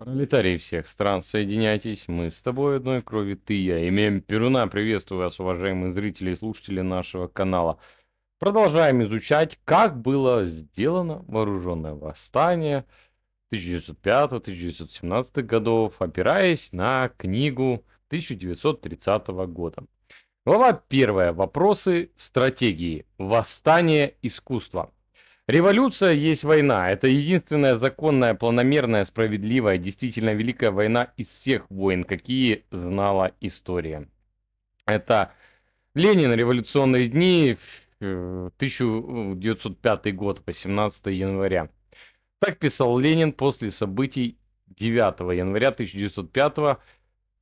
Пролетарии всех стран, соединяйтесь, мы с тобой одной крови, ты и я. Имеем Перуна, приветствую вас, уважаемые зрители и слушатели нашего канала. Продолжаем изучать, как было сделано вооруженное восстание 1905-1917 годов, опираясь на книгу 1930 года. Глава первая: Вопросы стратегии. Восстание искусства. Революция есть война. Это единственная законная, планомерная, справедливая, действительно великая война из всех войн, какие знала история. Это Ленин, революционные дни, 1905 э, год, 18 января. Так писал Ленин после событий 9 января 1905 года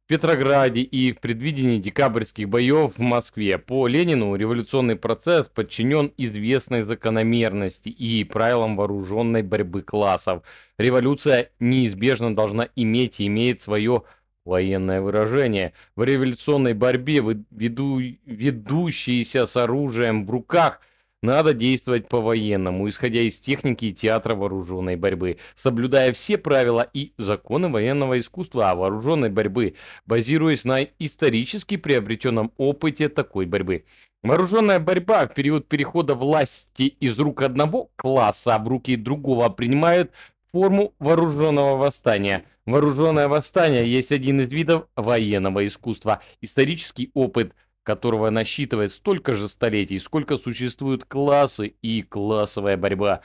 Петрограде и в предвидении декабрьских боев в Москве. По Ленину революционный процесс подчинен известной закономерности и правилам вооруженной борьбы классов. Революция неизбежно должна иметь и имеет свое военное выражение. В революционной борьбе веду, ведущиеся с оружием в руках – надо действовать по-военному, исходя из техники и театра вооруженной борьбы, соблюдая все правила и законы военного искусства о а вооруженной борьбы, базируясь на исторически приобретенном опыте такой борьбы. Вооруженная борьба в период перехода власти из рук одного класса в руки другого принимает форму вооруженного восстания. Вооруженное восстание есть один из видов военного искусства. Исторический опыт – которого насчитывает столько же столетий, сколько существуют классы и классовая борьба.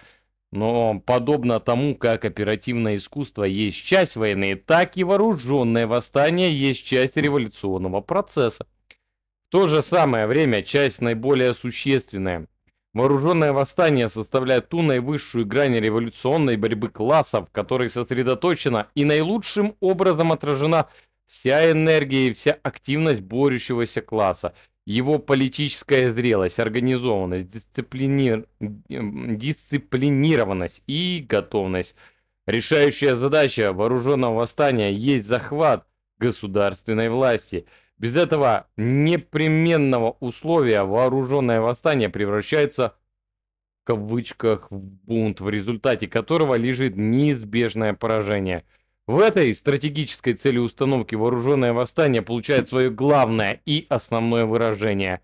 Но подобно тому, как оперативное искусство есть часть войны, так и вооруженное восстание есть часть революционного процесса. В то же самое время часть наиболее существенная. Вооруженное восстание составляет ту наивысшую грань революционной борьбы классов, в которой сосредоточена и наилучшим образом отражена вся энергия и вся активность борющегося класса, его политическая зрелость, организованность, дисциплинир... дисциплинированность и готовность. Решающая задача вооруженного восстания есть захват государственной власти. Без этого непременного условия вооруженное восстание превращается в кавычках в бунт, в результате которого лежит неизбежное поражение – в этой стратегической цели установки вооруженное восстание получает свое главное и основное выражение.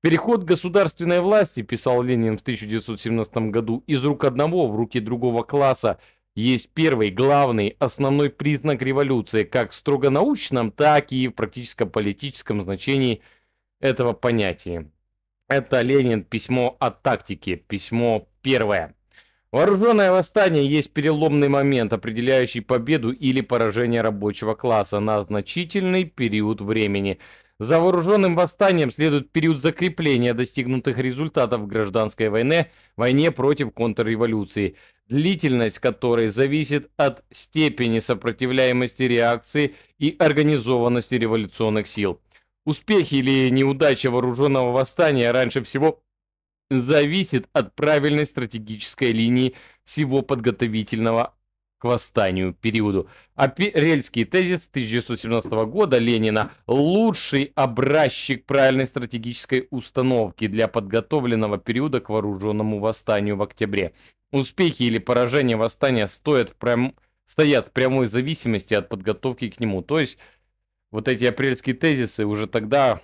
Переход государственной власти, писал Ленин в 1917 году, из рук одного в руки другого класса, есть первый, главный, основной признак революции, как в строго научном, так и в практическо-политическом значении этого понятия. Это Ленин, письмо о тактике, письмо первое. Вооруженное восстание есть переломный момент, определяющий победу или поражение рабочего класса на значительный период времени. За вооруженным восстанием следует период закрепления достигнутых результатов в гражданской войне, войне против контрреволюции, длительность которой зависит от степени сопротивляемости реакции и организованности революционных сил. Успехи или неудача вооруженного восстания раньше всего зависит от правильной стратегической линии всего подготовительного к восстанию периоду. А Рельский тезис 1917 года Ленина «Лучший образчик правильной стратегической установки для подготовленного периода к вооруженному восстанию в октябре». Успехи или поражения восстания стоят в прям... стоят в прямой зависимости от подготовки к нему. То есть вот эти апрельские тезисы уже тогда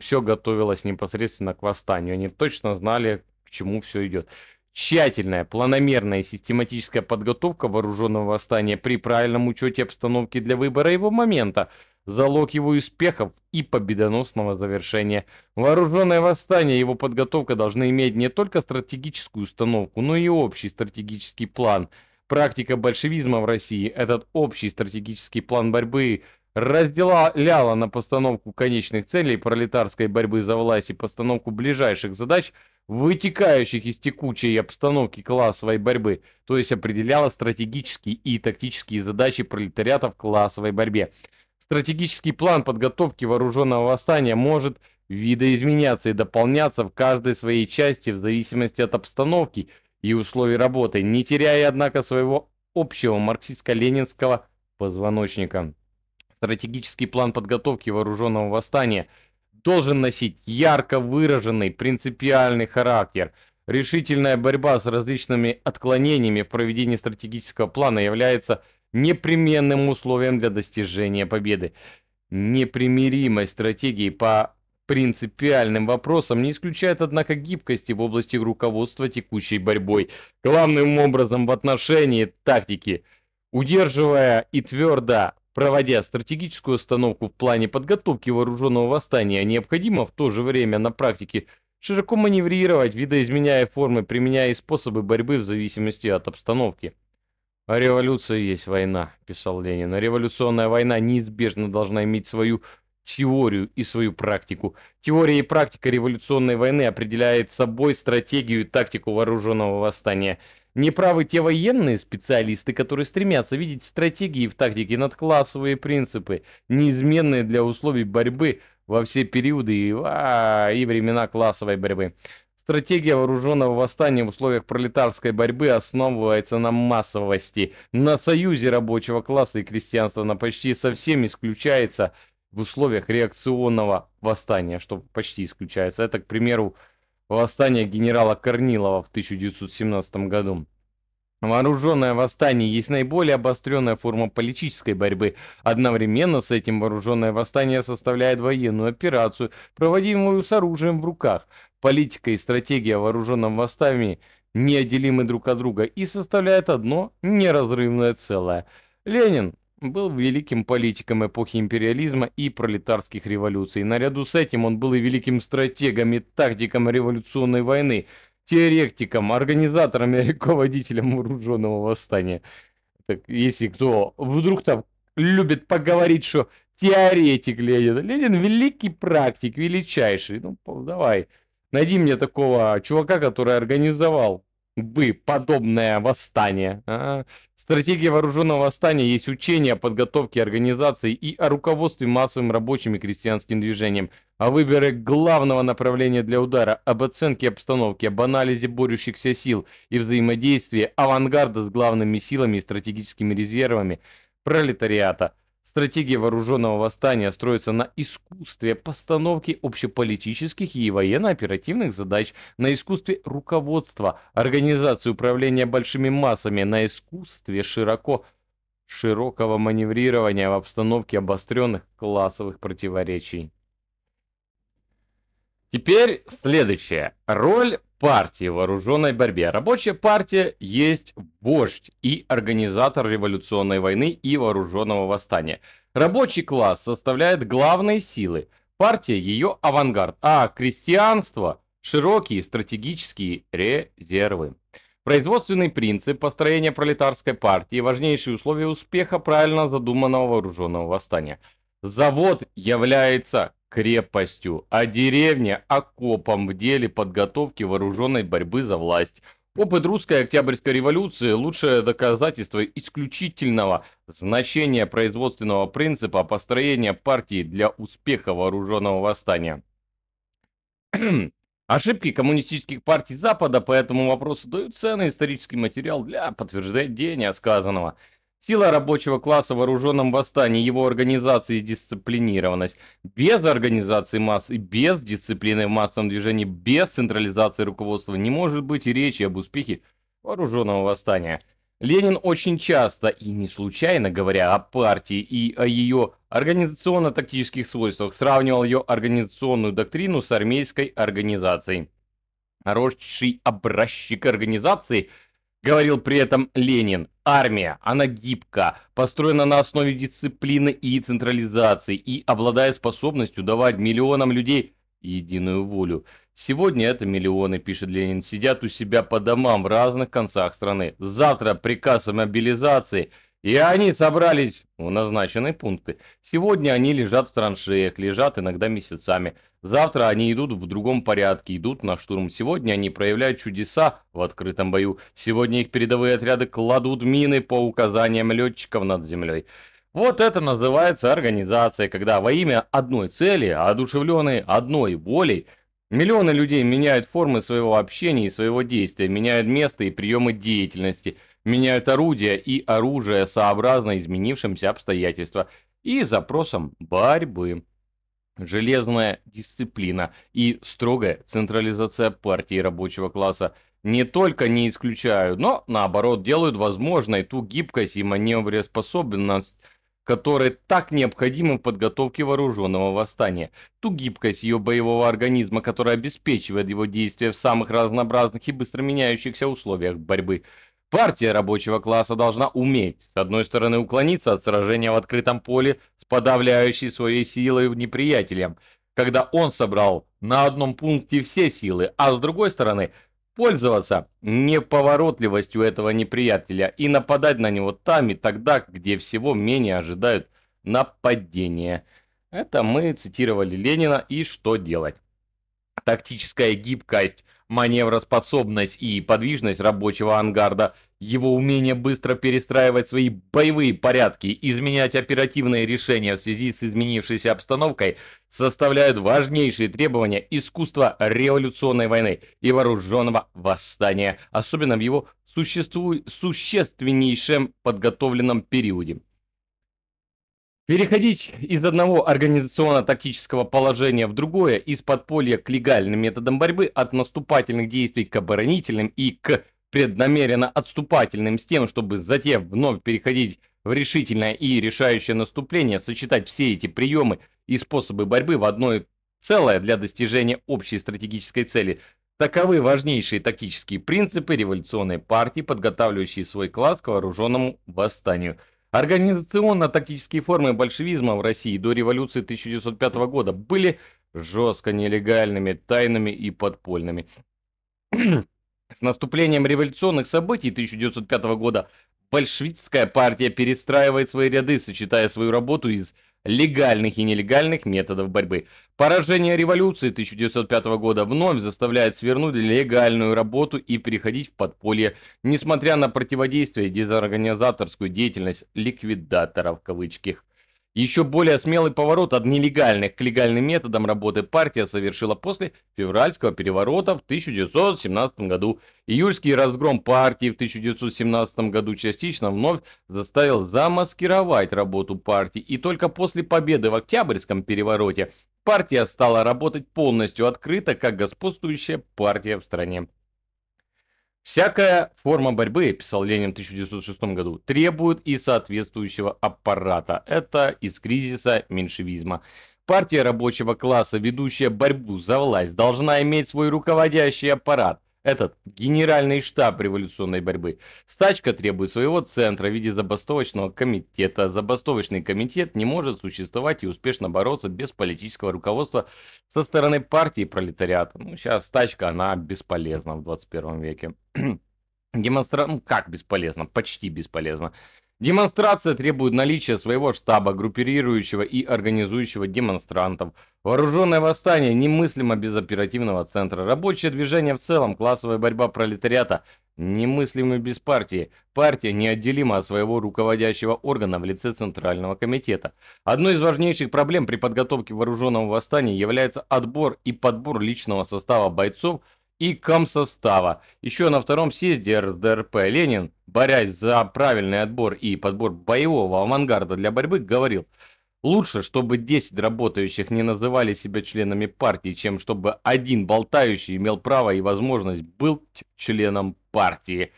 все готовилось непосредственно к восстанию. Они точно знали, к чему все идет. Тщательная, планомерная и систематическая подготовка вооруженного восстания при правильном учете обстановки для выбора его момента – залог его успехов и победоносного завершения. Вооруженное восстание и его подготовка должны иметь не только стратегическую установку, но и общий стратегический план. Практика большевизма в России, этот общий стратегический план борьбы – разделяла на постановку конечных целей пролетарской борьбы за власть и постановку ближайших задач, вытекающих из текучей обстановки классовой борьбы, то есть определяла стратегические и тактические задачи пролетариата в классовой борьбе. Стратегический план подготовки вооруженного восстания может видоизменяться и дополняться в каждой своей части в зависимости от обстановки и условий работы, не теряя, однако, своего общего марксистско-ленинского позвоночника. Стратегический план подготовки вооруженного восстания должен носить ярко выраженный принципиальный характер. Решительная борьба с различными отклонениями в проведении стратегического плана является непременным условием для достижения победы. Непримиримость стратегии по принципиальным вопросам не исключает, однако, гибкости в области руководства текущей борьбой, главным образом в отношении тактики, удерживая и твердо Проводя стратегическую установку в плане подготовки вооруженного восстания, необходимо в то же время на практике широко маневрировать, видоизменяя формы, применяя способы борьбы в зависимости от обстановки. «А революция есть война», – писал Ленин. «А революционная война неизбежно должна иметь свою теорию и свою практику. Теория и практика революционной войны определяет собой стратегию и тактику вооруженного восстания – Неправы те военные специалисты, которые стремятся видеть в стратегии и в тактике надклассовые принципы, неизменные для условий борьбы во все периоды и, а, и времена классовой борьбы. Стратегия вооруженного восстания в условиях пролетарской борьбы основывается на массовости, на союзе рабочего класса и крестьянства, она почти совсем исключается в условиях реакционного восстания, что почти исключается. Это, к примеру, восстание генерала Корнилова в 1917 году. Вооруженное восстание есть наиболее обостренная форма политической борьбы. Одновременно с этим вооруженное восстание составляет военную операцию, проводимую с оружием в руках. Политика и стратегия вооруженном восстании неотделимы друг от друга и составляют одно неразрывное целое. Ленин был великим политиком эпохи империализма и пролетарских революций. Наряду с этим он был и великим стратегом и тактиком революционной войны, теоретиком, организатором и руководителем вооруженного восстания. Так, если кто вдруг там любит поговорить, что теоретик Ленин. Ленин великий практик, величайший. Ну, давай, найди мне такого чувака, который организовал бы подобное восстание. А, стратегия вооруженного восстания есть учение о подготовке организации и о руководстве массовым рабочим и крестьянским движением, о а выборе главного направления для удара, об оценке обстановки, об анализе борющихся сил и взаимодействии авангарда с главными силами и стратегическими резервами пролетариата – Стратегия вооруженного восстания строится на искусстве постановки общеполитических и военно-оперативных задач, на искусстве руководства, организации управления большими массами, на искусстве широко широкого маневрирования в обстановке обостренных классовых противоречий. Теперь следующее. Роль партии в вооруженной борьбе. Рабочая партия есть вождь и организатор революционной войны и вооруженного восстания. Рабочий класс составляет главные силы, партия ее авангард, а крестьянство – широкие стратегические резервы. Производственный принцип построения пролетарской партии – важнейшие условия успеха правильно задуманного вооруженного восстания. Завод является крепостью, а деревня – окопом в деле подготовки вооруженной борьбы за власть. Опыт русской октябрьской революции – лучшее доказательство исключительного значения производственного принципа построения партии для успеха вооруженного восстания. Ошибки коммунистических партий Запада по этому вопросу дают ценный исторический материал для подтверждения сказанного – Сила рабочего класса в вооруженном восстании, его организации и дисциплинированность. Без организации масс и без дисциплины в массовом движении, без централизации руководства не может быть и речи об успехе вооруженного восстания. Ленин очень часто и не случайно, говоря о партии и о ее организационно-тактических свойствах, сравнивал ее организационную доктрину с армейской организацией. хороший образчик организации – говорил при этом Ленин, армия, она гибка, построена на основе дисциплины и централизации и обладает способностью давать миллионам людей единую волю. Сегодня это миллионы, пишет Ленин, сидят у себя по домам в разных концах страны. Завтра приказ о мобилизации – и они собрались в назначенные пункты. Сегодня они лежат в траншеях, лежат иногда месяцами. Завтра они идут в другом порядке, идут на штурм. Сегодня они проявляют чудеса в открытом бою. Сегодня их передовые отряды кладут мины по указаниям летчиков над землей. Вот это называется организация, когда во имя одной цели, одушевленной одной волей, миллионы людей меняют формы своего общения и своего действия, меняют место и приемы деятельности – меняют орудия и оружие сообразно изменившимся обстоятельствам и запросам борьбы. Железная дисциплина и строгая централизация партии рабочего класса не только не исключают, но наоборот делают возможной ту гибкость и маневроспособность, которые так необходимы в подготовке вооруженного восстания. Ту гибкость ее боевого организма, которая обеспечивает его действия в самых разнообразных и быстро меняющихся условиях борьбы – Партия рабочего класса должна уметь, с одной стороны, уклониться от сражения в открытом поле с подавляющей своей силой неприятелем, когда он собрал на одном пункте все силы, а с другой стороны, пользоваться неповоротливостью этого неприятеля и нападать на него там и тогда, где всего менее ожидают нападения. Это мы цитировали Ленина и что делать. Тактическая гибкость – маневроспособность и подвижность рабочего ангарда, его умение быстро перестраивать свои боевые порядки, изменять оперативные решения в связи с изменившейся обстановкой составляют важнейшие требования искусства революционной войны и вооруженного восстания, особенно в его существу... существеннейшем подготовленном периоде. Переходить из одного организационно-тактического положения в другое, из подполья к легальным методам борьбы, от наступательных действий к оборонительным и к преднамеренно отступательным с тем, чтобы затем вновь переходить в решительное и решающее наступление, сочетать все эти приемы и способы борьбы в одно целое для достижения общей стратегической цели. Таковы важнейшие тактические принципы революционной партии, подготавливающие свой класс к вооруженному восстанию – Организационно-тактические формы большевизма в России до революции 1905 года были жестко нелегальными, тайными и подпольными. С наступлением революционных событий 1905 года большевистская партия перестраивает свои ряды, сочетая свою работу из легальных и нелегальных методов борьбы. Поражение революции 1905 года вновь заставляет свернуть легальную работу и переходить в подполье, несмотря на противодействие и дезорганизаторскую деятельность ликвидаторов в кавычках. Еще более смелый поворот от нелегальных к легальным методам работы партия совершила после февральского переворота в 1917 году. Июльский разгром партии в 1917 году частично вновь заставил замаскировать работу партии, и только после победы в Октябрьском перевороте партия стала работать полностью открыто, как господствующая партия в стране. Всякая форма борьбы, писал Ленин в 1906 году, требует и соответствующего аппарата. Это из кризиса меньшевизма. Партия рабочего класса, ведущая борьбу за власть, должна иметь свой руководящий аппарат этот генеральный штаб революционной борьбы. Стачка требует своего центра в виде забастовочного комитета. Забастовочный комитет не может существовать и успешно бороться без политического руководства со стороны партии пролетариата. Ну, сейчас стачка, она бесполезна в 21 веке. Демонстрант, Ну, как бесполезно? Почти бесполезно. Демонстрация требует наличия своего штаба, группирующего и организующего демонстрантов. Вооруженное восстание немыслимо без оперативного центра. Рабочее движение в целом, классовая борьба пролетариата немыслимо без партии. Партия неотделима от своего руководящего органа в лице Центрального комитета. Одной из важнейших проблем при подготовке вооруженного восстания является отбор и подбор личного состава бойцов – и комсостава. Еще на втором съезде РСДРП Ленин, борясь за правильный отбор и подбор боевого авангарда для борьбы, говорил, лучше, чтобы 10 работающих не называли себя членами партии, чем чтобы один болтающий имел право и возможность быть членом партии.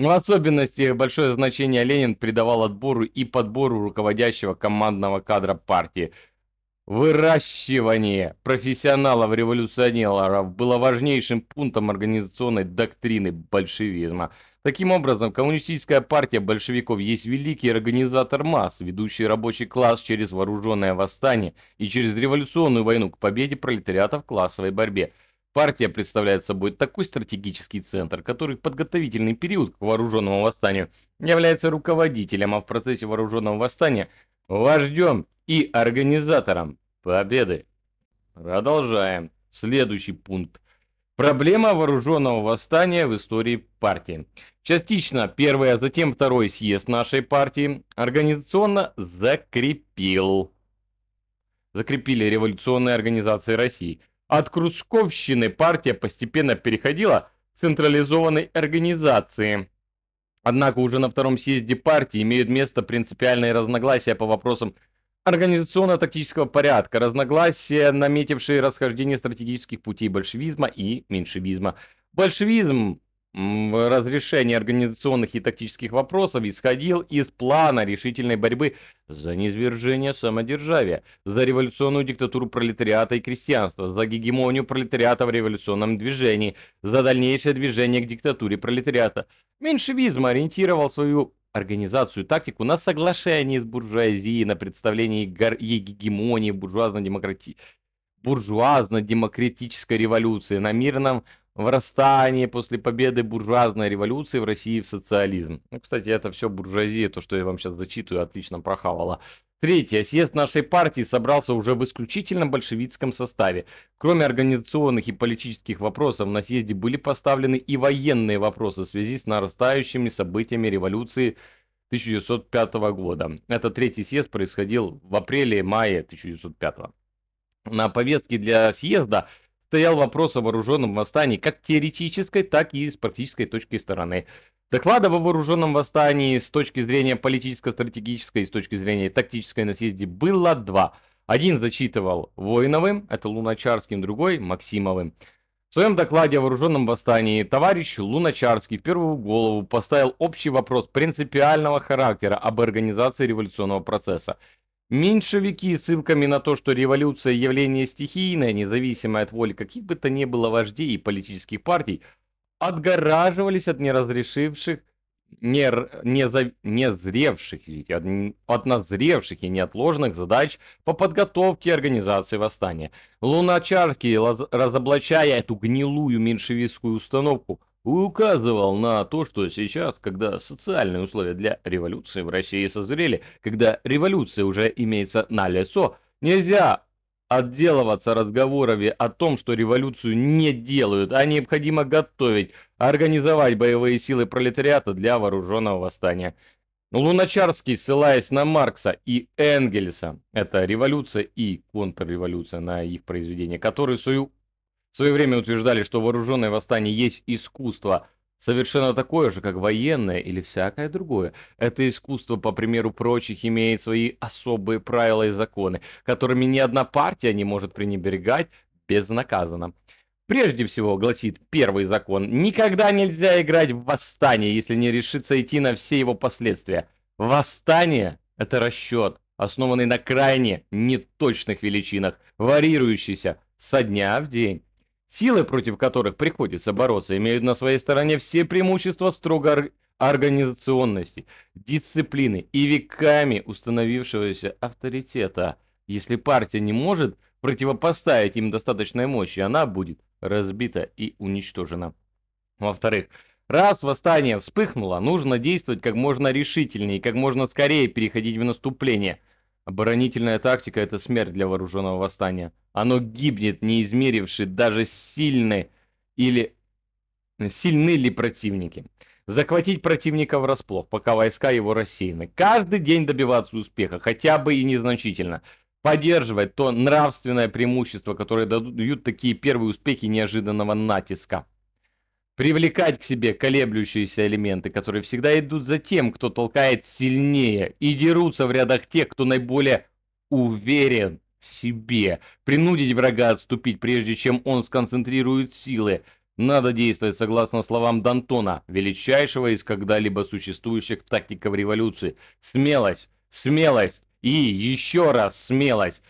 В особенности большое значение Ленин придавал отбору и подбору руководящего командного кадра партии – Выращивание профессионалов-революционеров было важнейшим пунктом организационной доктрины большевизма. Таким образом, коммунистическая партия большевиков есть великий организатор масс, ведущий рабочий класс через вооруженное восстание и через революционную войну к победе пролетариата в классовой борьбе. Партия представляет собой такой стратегический центр, который в подготовительный период к вооруженному восстанию является руководителем, а в процессе вооруженного восстания – вождем и организаторам победы. Продолжаем. Следующий пункт. Проблема вооруженного восстания в истории партии. Частично первый, а затем второй съезд нашей партии организационно закрепил. Закрепили революционные организации России. От кружковщины партия постепенно переходила к централизованной организации. Однако уже на втором съезде партии имеют место принципиальные разногласия по вопросам организационно-тактического порядка, разногласия, наметившие расхождение стратегических путей большевизма и меньшевизма. Большевизм в разрешении организационных и тактических вопросов исходил из плана решительной борьбы за низвержение самодержавия, за революционную диктатуру пролетариата и крестьянства, за гегемонию пролетариата в революционном движении, за дальнейшее движение к диктатуре пролетариата. Меньшевизм ориентировал свою организацию, тактику на соглашение с буржуазией, на представление ей гегемонии буржуазно-демократи... буржуазно-демократической революции, на мирном врастании после победы буржуазной революции в России в социализм. Ну, кстати, это все буржуазия, то, что я вам сейчас зачитываю, отлично прохавала. Третий Съезд нашей партии собрался уже в исключительно большевистском составе. Кроме организационных и политических вопросов, на съезде были поставлены и военные вопросы в связи с нарастающими событиями революции 1905 года. Этот третий съезд происходил в апреле-мае 1905. На повестке для съезда – стоял вопрос о вооруженном восстании как теоретической, так и с практической точки стороны. Доклады о вооруженном восстании с точки зрения политическо-стратегической и с точки зрения тактической на съезде было два. Один зачитывал Воиновым, это Луначарским, другой Максимовым. В своем докладе о вооруженном восстании товарищ Луначарский в первую голову поставил общий вопрос принципиального характера об организации революционного процесса. Меньшевики ссылками на то, что революция – явление стихийное, независимое от воли каких бы то ни было вождей и политических партий, отгораживались от неразрешивших, не, не, за, не зревших, от, от назревших и неотложных задач по подготовке организации восстания. Луначарский, разоблачая эту гнилую меньшевистскую установку – указывал на то, что сейчас, когда социальные условия для революции в России созрели, когда революция уже имеется на лицо, нельзя отделываться разговорами о том, что революцию не делают, а необходимо готовить, организовать боевые силы пролетариата для вооруженного восстания. Луначарский, ссылаясь на Маркса и Энгельса, это революция и контрреволюция на их произведение, которые в свою в свое время утверждали, что вооруженное восстание есть искусство, совершенно такое же, как военное или всякое другое. Это искусство, по примеру прочих, имеет свои особые правила и законы, которыми ни одна партия не может пренебрегать безнаказанно. Прежде всего, гласит первый закон, никогда нельзя играть в восстание, если не решится идти на все его последствия. Восстание – это расчет, основанный на крайне неточных величинах, варьирующийся со дня в день. Силы, против которых приходится бороться, имеют на своей стороне все преимущества строго организационности, дисциплины и веками установившегося авторитета. Если партия не может противопоставить им достаточной мощи, она будет разбита и уничтожена. Во-вторых, раз восстание вспыхнуло, нужно действовать как можно решительнее и как можно скорее переходить в наступление – Оборонительная тактика – это смерть для вооруженного восстания. Оно гибнет, не измеривши даже сильны или сильны ли противники. Захватить противника врасплох, пока войска его рассеяны. Каждый день добиваться успеха, хотя бы и незначительно. Поддерживать то нравственное преимущество, которое дают такие первые успехи неожиданного натиска привлекать к себе колеблющиеся элементы, которые всегда идут за тем, кто толкает сильнее, и дерутся в рядах тех, кто наиболее уверен в себе. Принудить врага отступить, прежде чем он сконцентрирует силы. Надо действовать согласно словам Дантона, величайшего из когда-либо существующих тактиков революции. Смелость, смелость и еще раз смелость.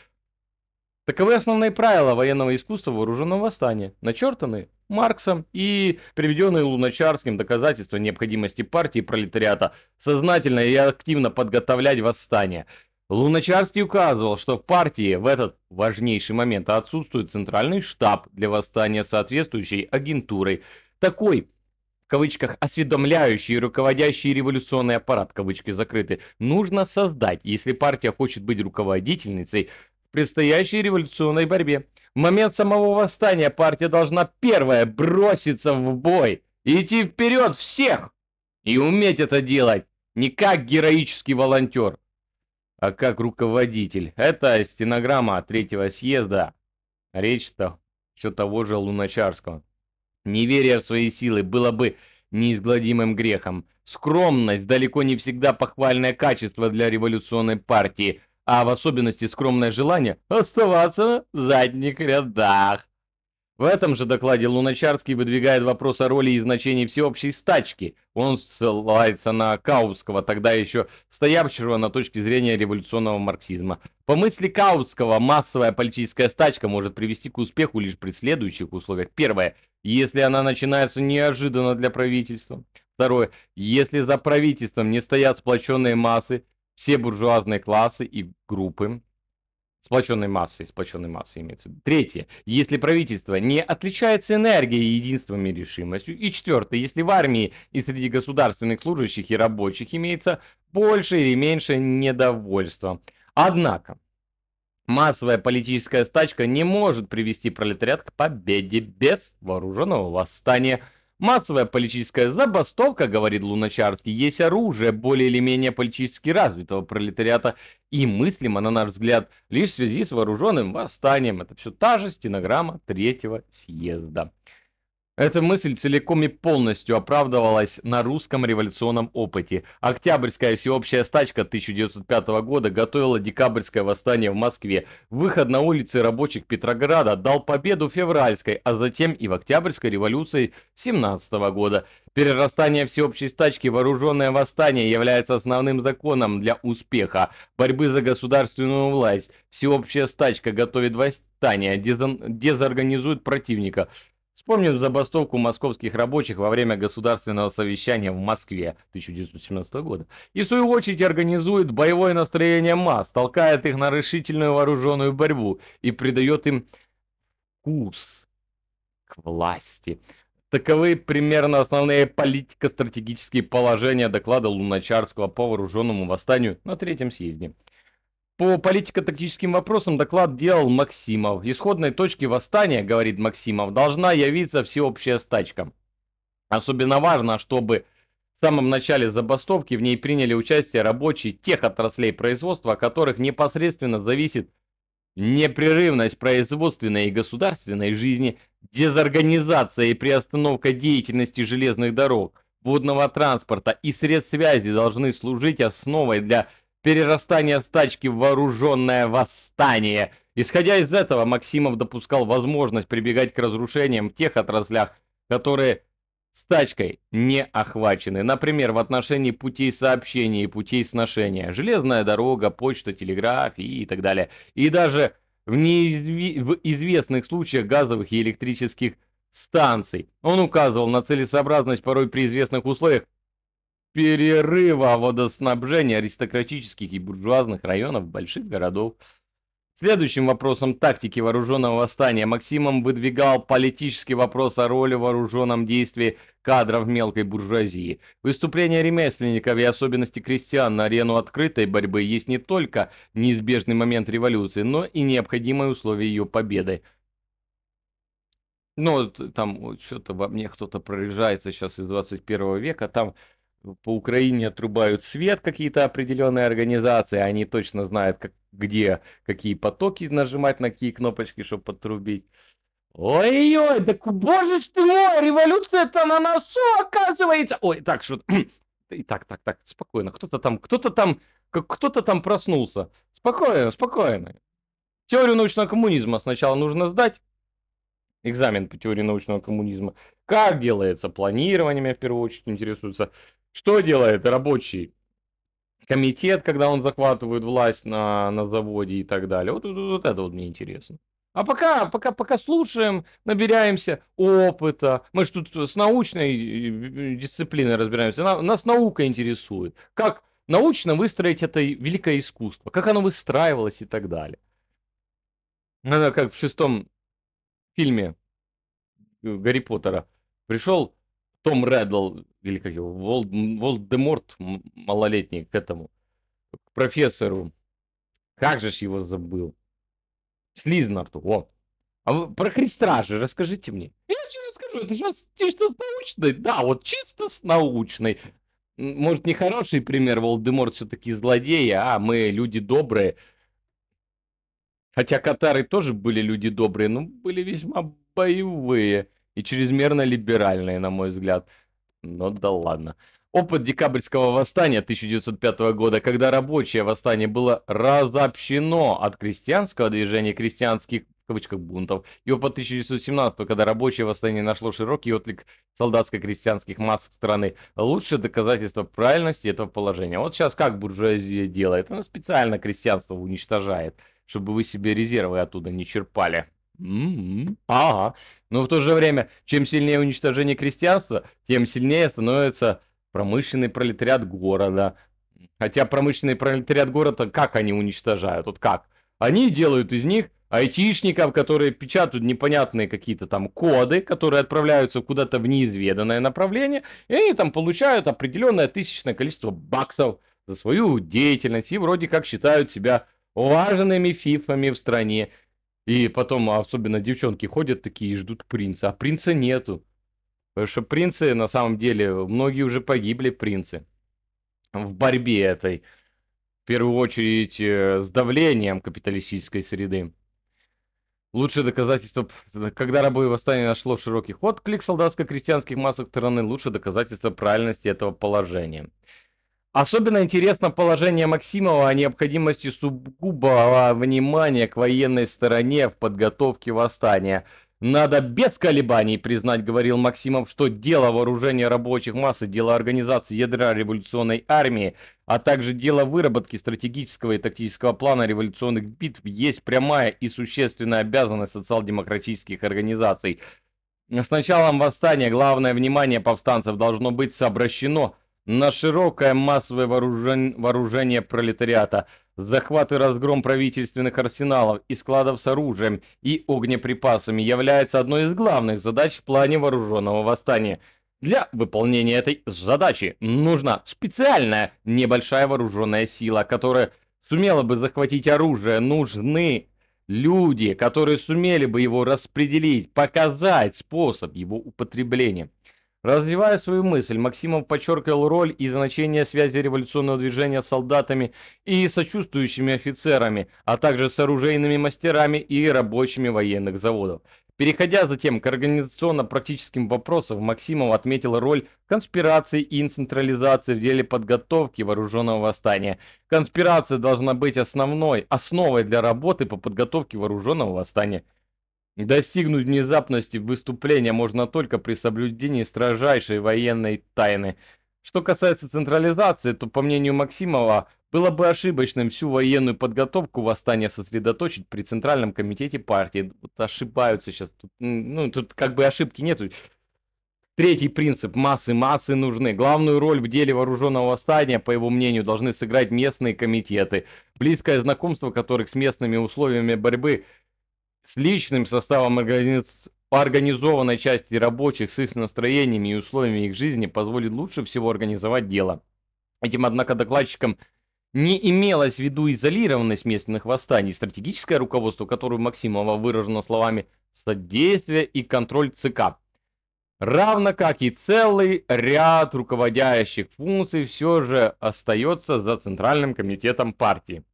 Таковы основные правила военного искусства вооруженного восстания, начертаны Марксом и приведенные Луначарским доказательства необходимости партии пролетариата сознательно и активно подготовлять восстание. Луначарский указывал, что в партии в этот важнейший момент отсутствует центральный штаб для восстания соответствующей агентурой. Такой в кавычках, осведомляющий и руководящий революционный аппарат, кавычки закрыты, нужно создать, если партия хочет быть руководительницей предстоящей революционной борьбе. В момент самого восстания партия должна первая броситься в бой, идти вперед всех и уметь это делать не как героический волонтер, а как руководитель. Это стенограмма третьего съезда. Речь-то все того же Луначарского. Неверие в свои силы было бы неизгладимым грехом. Скромность далеко не всегда похвальное качество для революционной партии, а в особенности скромное желание оставаться в задних рядах. В этом же докладе Луначарский выдвигает вопрос о роли и значении всеобщей стачки. Он ссылается на Каутского, тогда еще стоявшего на точке зрения революционного марксизма. По мысли Каутского, массовая политическая стачка может привести к успеху лишь при следующих условиях. Первое, если она начинается неожиданно для правительства. Второе, если за правительством не стоят сплоченные массы все буржуазные классы и группы сплоченной массой, сплоченной массой имеется. Третье, если правительство не отличается энергией, единством и решимостью. И четвертое, если в армии и среди государственных служащих и рабочих имеется больше или меньше недовольства. Однако, массовая политическая стачка не может привести пролетариат к победе без вооруженного восстания – Массовая политическая забастовка, говорит Луначарский, есть оружие более или менее политически развитого пролетариата и мыслимо, на наш взгляд, лишь в связи с вооруженным восстанием. Это все та же стенограмма третьего съезда. Эта мысль целиком и полностью оправдывалась на русском революционном опыте. Октябрьская всеобщая стачка 1905 года готовила декабрьское восстание в Москве. Выход на улицы рабочих Петрограда дал победу февральской, а затем и в Октябрьской революции 1917 года. Перерастание всеобщей стачки вооруженное восстание является основным законом для успеха борьбы за государственную власть. Всеобщая стачка готовит восстание, дезорганизует противника. Вспомним забастовку московских рабочих во время государственного совещания в Москве 1917 года. И в свою очередь организует боевое настроение масс, толкает их на решительную вооруженную борьбу и придает им вкус к власти. Таковы примерно основные политико-стратегические положения доклада Луначарского по вооруженному восстанию на Третьем съезде. По политико-тактическим вопросам доклад делал Максимов. Исходной точки восстания, говорит Максимов, должна явиться всеобщая стачка. Особенно важно, чтобы в самом начале забастовки в ней приняли участие рабочие тех отраслей производства, от которых непосредственно зависит непрерывность производственной и государственной жизни, дезорганизация и приостановка деятельности железных дорог, водного транспорта и средств связи должны служить основой для перерастание стачки в вооруженное восстание. Исходя из этого, Максимов допускал возможность прибегать к разрушениям в тех отраслях, которые стачкой не охвачены. Например, в отношении путей сообщения и путей сношения. Железная дорога, почта, телеграф и так далее. И даже в, неизв... в известных случаях газовых и электрических станций. Он указывал на целесообразность порой при известных условиях перерыва а водоснабжения аристократических и буржуазных районов больших городов. Следующим вопросом тактики вооруженного восстания Максимом выдвигал политический вопрос о роли в вооруженном действии кадров мелкой буржуазии. Выступление ремесленников и особенности крестьян на арену открытой борьбы есть не только неизбежный момент революции, но и необходимое условие ее победы. Ну, там что-то во мне кто-то прорежается сейчас из 21 века, там по Украине отрубают свет какие-то определенные организации, они точно знают, как, где какие потоки нажимать, на какие кнопочки, чтобы потрубить. Ой-ой, так боже ж ты мой, революция-то на носу оказывается. Ой, так, что... и так, так, так, спокойно, кто-то там, кто-то там, кто-то там проснулся. Спокойно, спокойно. Теорию научного коммунизма сначала нужно сдать, экзамен по теории научного коммунизма. Как делается планирование, в первую очередь интересуются. Что делает рабочий комитет, когда он захватывает власть на, на заводе и так далее? Вот, вот, вот это вот мне интересно. А пока, пока, пока слушаем, набираемся опыта. Мы же тут с научной э, э, дисциплиной разбираемся. Нас, наука интересует. Как научно выстроить это великое искусство? Как оно выстраивалось и так далее? Это как в шестом фильме э, Гарри Поттера. Пришел том Реддл, или как его, Волд, Волдеморт малолетний к этому, к профессору. Как же ж его забыл? Слизнарту, вот. А вы про Христа же расскажите мне. Я тебе расскажу, это сейчас чисто с научной, да, вот чисто с научной. Может, не хороший пример, Волдеморт все-таки злодей, а мы люди добрые. Хотя катары тоже были люди добрые, но были весьма боевые и чрезмерно либеральные, на мой взгляд. Но ну да ладно. Опыт декабрьского восстания 1905 года, когда рабочее восстание было разобщено от крестьянского движения крестьянских в кавычках бунтов, и опыт 1917 когда рабочее восстание нашло широкий отклик солдатско-крестьянских масс страны, лучшее доказательство правильности этого положения. Вот сейчас как буржуазия делает? Она специально крестьянство уничтожает, чтобы вы себе резервы оттуда не черпали. М-м-м, ага. Но в то же время, чем сильнее уничтожение крестьянства, тем сильнее становится промышленный пролетариат города. Хотя промышленный пролетариат города, как они уничтожают? Вот как? Они делают из них айтишников, которые печатают непонятные какие-то там коды, которые отправляются куда-то в неизведанное направление, и они там получают определенное тысячное количество баксов за свою деятельность и вроде как считают себя важными фифами в стране. И потом, особенно девчонки ходят такие и ждут принца, а принца нету. Потому что принцы, на самом деле, многие уже погибли принцы в борьбе этой. В первую очередь э, с давлением капиталистической среды. Лучшее доказательство, когда рабовое восстание нашло широкий ход, отклик солдатско-крестьянских массок стороны лучшее доказательство правильности этого положения. Особенно интересно положение Максимова о необходимости сугубого внимания к военной стороне в подготовке восстания. Надо без колебаний признать, говорил Максимов, что дело вооружения рабочих масс и дело организации ядра революционной армии, а также дело выработки стратегического и тактического плана революционных битв есть прямая и существенная обязанность социал-демократических организаций. С началом восстания главное внимание повстанцев должно быть обращено на широкое массовое вооружение пролетариата, захват и разгром правительственных арсеналов и складов с оружием и огнеприпасами является одной из главных задач в плане вооруженного восстания. Для выполнения этой задачи нужна специальная небольшая вооруженная сила, которая сумела бы захватить оружие, нужны люди, которые сумели бы его распределить, показать способ его употребления. Развивая свою мысль, Максимов подчеркивал роль и значение связи революционного движения с солдатами и сочувствующими офицерами, а также с оружейными мастерами и рабочими военных заводов. Переходя затем к организационно-практическим вопросам, Максимов отметил роль конспирации и инцентрализации в деле подготовки вооруженного восстания. Конспирация должна быть основной, основой для работы по подготовке вооруженного восстания – Достигнуть внезапности выступления можно только при соблюдении строжайшей военной тайны. Что касается централизации, то, по мнению Максимова, было бы ошибочным всю военную подготовку восстания сосредоточить при Центральном комитете партии. Вот ошибаются сейчас. Тут, ну, тут как бы ошибки нету. Третий принцип. Массы, массы нужны. Главную роль в деле вооруженного восстания, по его мнению, должны сыграть местные комитеты, близкое знакомство которых с местными условиями борьбы с личным составом по организованной части рабочих с их настроениями и условиями их жизни позволит лучше всего организовать дело. Этим, однако, докладчикам не имелось в виду изолированность местных восстаний, стратегическое руководство, которое Максимова выражено словами «содействие и контроль ЦК». Равно как и целый ряд руководящих функций все же остается за Центральным комитетом партии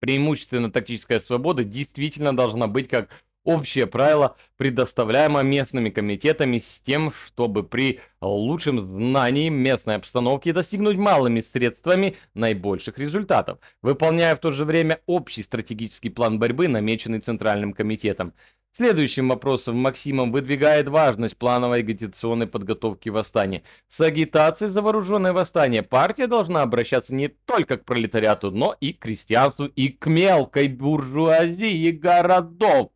преимущественно тактическая свобода действительно должна быть как общее правило, предоставляемо местными комитетами с тем, чтобы при лучшем знании местной обстановки достигнуть малыми средствами наибольших результатов, выполняя в то же время общий стратегический план борьбы, намеченный Центральным комитетом. Следующим вопросом Максимом выдвигает важность плановой агитационной подготовки восстания. С агитацией за вооруженное восстание партия должна обращаться не только к пролетариату, но и к крестьянству, и к мелкой буржуазии городов.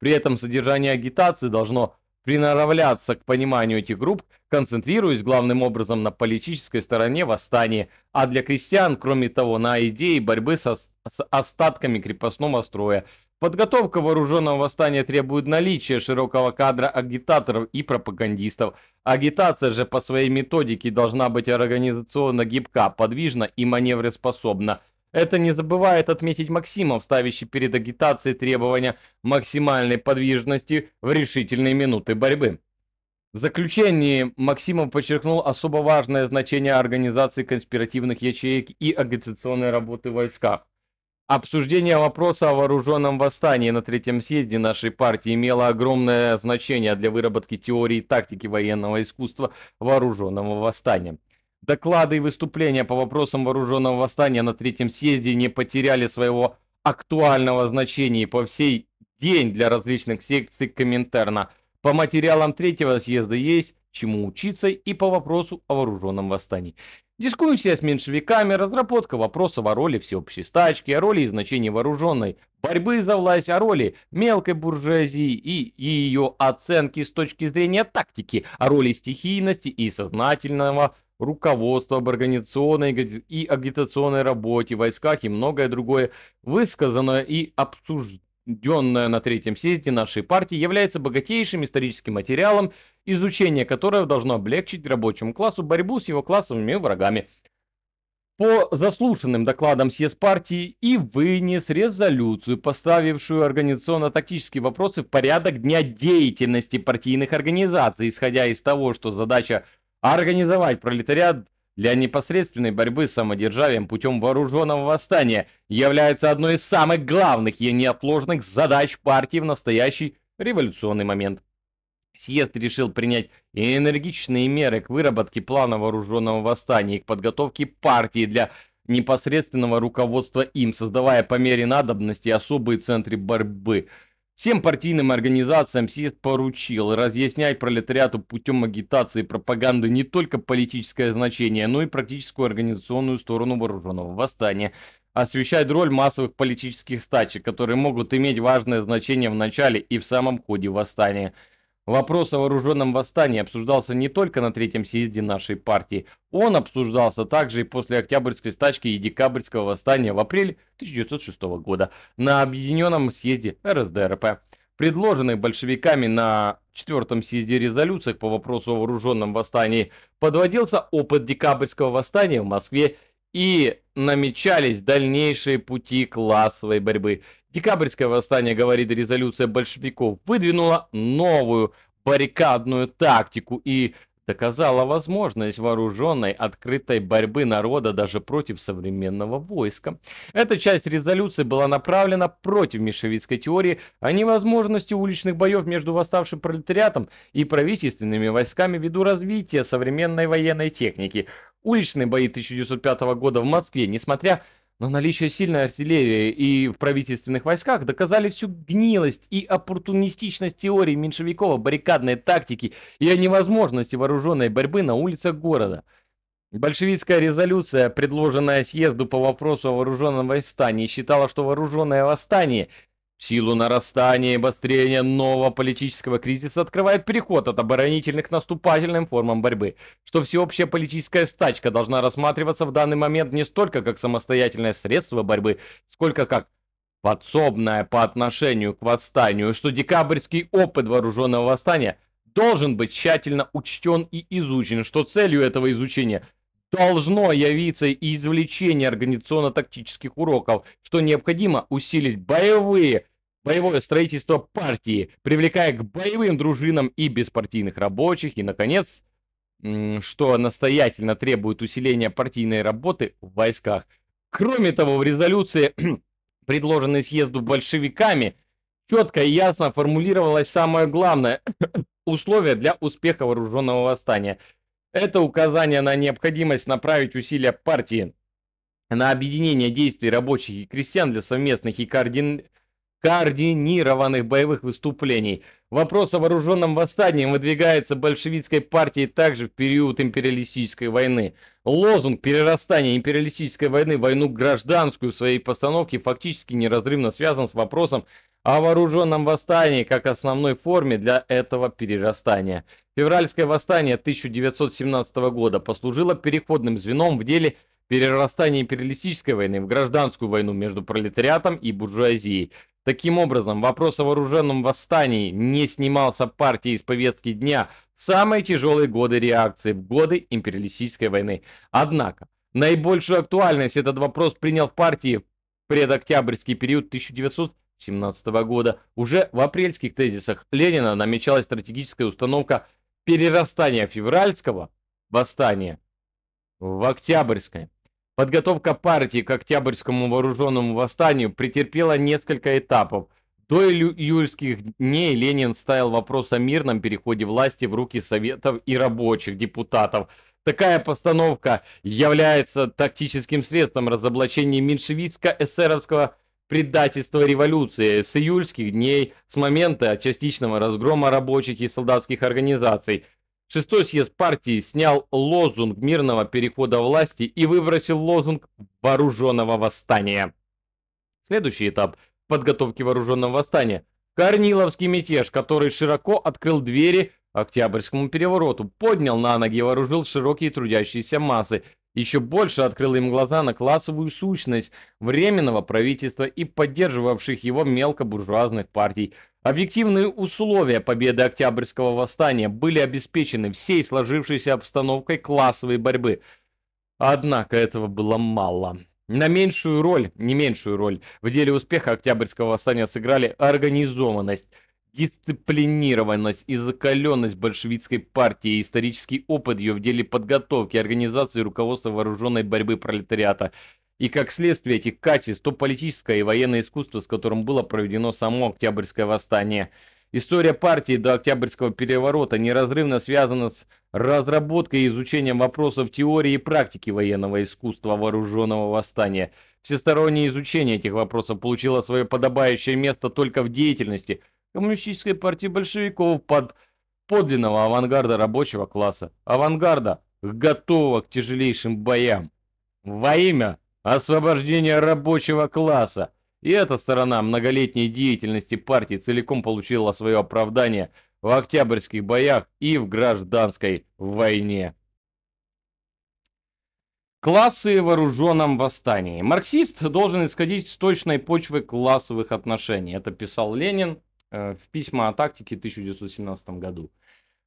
При этом содержание агитации должно приноравливаться к пониманию этих групп, концентрируясь главным образом на политической стороне восстания, а для крестьян, кроме того, на идее борьбы со, с остатками крепостного строя – Подготовка вооруженного восстания требует наличия широкого кадра агитаторов и пропагандистов. Агитация же по своей методике должна быть организационно гибка, подвижна и маневреспособна. Это не забывает отметить Максимов, ставящий перед агитацией требования максимальной подвижности в решительные минуты борьбы. В заключении Максимов подчеркнул особо важное значение организации конспиративных ячеек и агитационной работы в войсках. Обсуждение вопроса о вооруженном восстании на третьем съезде нашей партии имело огромное значение для выработки теории и тактики военного искусства вооруженного восстания. Доклады и выступления по вопросам вооруженного восстания на третьем съезде не потеряли своего актуального значения и по всей день для различных секций комментарно. По материалам третьего съезда есть чему учиться и по вопросу о вооруженном восстании. Дискуссия с меньшевиками, разработка вопросов о роли всеобщей стачки, о роли и значении вооруженной борьбы за власть, о роли мелкой буржуазии и ее оценки с точки зрения тактики, о роли стихийности и сознательного руководства об организационной и агитационной работе, войсках и многое другое, высказанное и обсуждено. Денная на третьем съезде нашей партии является богатейшим историческим материалом, изучение которого должно облегчить рабочему классу борьбу с его классовыми врагами. По заслушанным докладам съезд партии и вынес резолюцию, поставившую организационно-тактические вопросы в порядок дня деятельности партийных организаций, исходя из того, что задача организовать пролетариат для непосредственной борьбы с самодержавием путем вооруженного восстания является одной из самых главных и неотложных задач партии в настоящий революционный момент. Съезд решил принять энергичные меры к выработке плана вооруженного восстания и к подготовке партии для непосредственного руководства им, создавая по мере надобности особые центры борьбы – Всем партийным организациям СИС поручил разъяснять пролетариату путем агитации и пропаганды не только политическое значение, но и практическую организационную сторону вооруженного восстания, освещать роль массовых политических стачек, которые могут иметь важное значение в начале и в самом ходе восстания – Вопрос о вооруженном восстании обсуждался не только на третьем съезде нашей партии, он обсуждался также и после Октябрьской стачки и Декабрьского восстания в апреле 1906 года на Объединенном съезде РСДРП. Предложенные большевиками на четвертом съезде резолюциях по вопросу о вооруженном восстании подводился опыт Декабрьского восстания в Москве и намечались дальнейшие пути классовой борьбы. Декабрьское восстание, говорит резолюция большевиков, выдвинуло новую баррикадную тактику и доказала возможность вооруженной открытой борьбы народа даже против современного войска. Эта часть резолюции была направлена против мишевистской теории о невозможности уличных боев между восставшим пролетариатом и правительственными войсками ввиду развития современной военной техники. Уличные бои 1905 года в Москве, несмотря на но наличие сильной артиллерии и в правительственных войсках доказали всю гнилость и оппортунистичность теории меньшевиков о баррикадной тактике и о невозможности вооруженной борьбы на улицах города. Большевистская резолюция, предложенная съезду по вопросу о вооруженном восстании, считала, что вооруженное восстание Силу нарастания и обострения нового политического кризиса открывает переход от оборонительных к наступательным формам борьбы, что всеобщая политическая стачка должна рассматриваться в данный момент не столько как самостоятельное средство борьбы, сколько как подсобное по отношению к восстанию, что декабрьский опыт вооруженного восстания должен быть тщательно учтен и изучен, что целью этого изучения – должно явиться и извлечение организационно-тактических уроков, что необходимо усилить боевые, боевое строительство партии, привлекая к боевым дружинам и беспартийных рабочих, и, наконец, что настоятельно требует усиления партийной работы в войсках. Кроме того, в резолюции, предложенной съезду большевиками, четко и ясно формулировалось самое главное – условие для успеха вооруженного восстания – это указание на необходимость направить усилия партии на объединение действий рабочих и крестьян для совместных и координ... координированных боевых выступлений. Вопрос о вооруженном восстании выдвигается большевистской партией также в период империалистической войны. Лозунг перерастания империалистической войны в войну гражданскую в своей постановке фактически неразрывно связан с вопросом о вооруженном восстании как основной форме для этого перерастания. Февральское восстание 1917 года послужило переходным звеном в деле перерастания империалистической войны в гражданскую войну между пролетариатом и буржуазией. Таким образом, вопрос о вооруженном восстании не снимался партией из повестки дня в самые тяжелые годы реакции, в годы империалистической войны. Однако, наибольшую актуальность этот вопрос принял в партии в предоктябрьский период 1917 2017 года. Уже в апрельских тезисах Ленина намечалась стратегическая установка перерастания февральского восстания в октябрьское. Подготовка партии к октябрьскому вооруженному восстанию претерпела несколько этапов. До июльских дней Ленин ставил вопрос о мирном переходе власти в руки советов и рабочих депутатов. Такая постановка является тактическим средством разоблачения меньшевистско-эсеровского предательство революции с июльских дней, с момента частичного разгрома рабочих и солдатских организаций. Шестой съезд партии снял лозунг мирного перехода власти и выбросил лозунг вооруженного восстания. Следующий этап подготовки вооруженного восстания. Корниловский мятеж, который широко открыл двери Октябрьскому перевороту, поднял на ноги и вооружил широкие трудящиеся массы, еще больше открыла им глаза на классовую сущность временного правительства и поддерживавших его мелкобуржуазных партий. Объективные условия победы Октябрьского восстания были обеспечены всей сложившейся обстановкой классовой борьбы. Однако этого было мало. На меньшую роль, не меньшую роль, в деле успеха Октябрьского восстания сыграли организованность – Дисциплинированность и закаленность большевистской партии и исторический опыт ее в деле подготовки, организации и руководства вооруженной борьбы пролетариата. И как следствие этих качеств, то политическое и военное искусство, с которым было проведено само Октябрьское восстание. История партии до Октябрьского переворота неразрывно связана с разработкой и изучением вопросов теории и практики военного искусства вооруженного восстания. Всестороннее изучение этих вопросов получило свое подобающее место только в деятельности – коммунистической партии большевиков под подлинного авангарда рабочего класса, авангарда, готового к тяжелейшим боям. Во имя освобождения рабочего класса. И эта сторона многолетней деятельности партии целиком получила свое оправдание в октябрьских боях и в гражданской войне. Классы в вооруженном восстании. Марксист должен исходить с точной почвы классовых отношений. Это писал Ленин Э, в письма о тактике в 1917 году.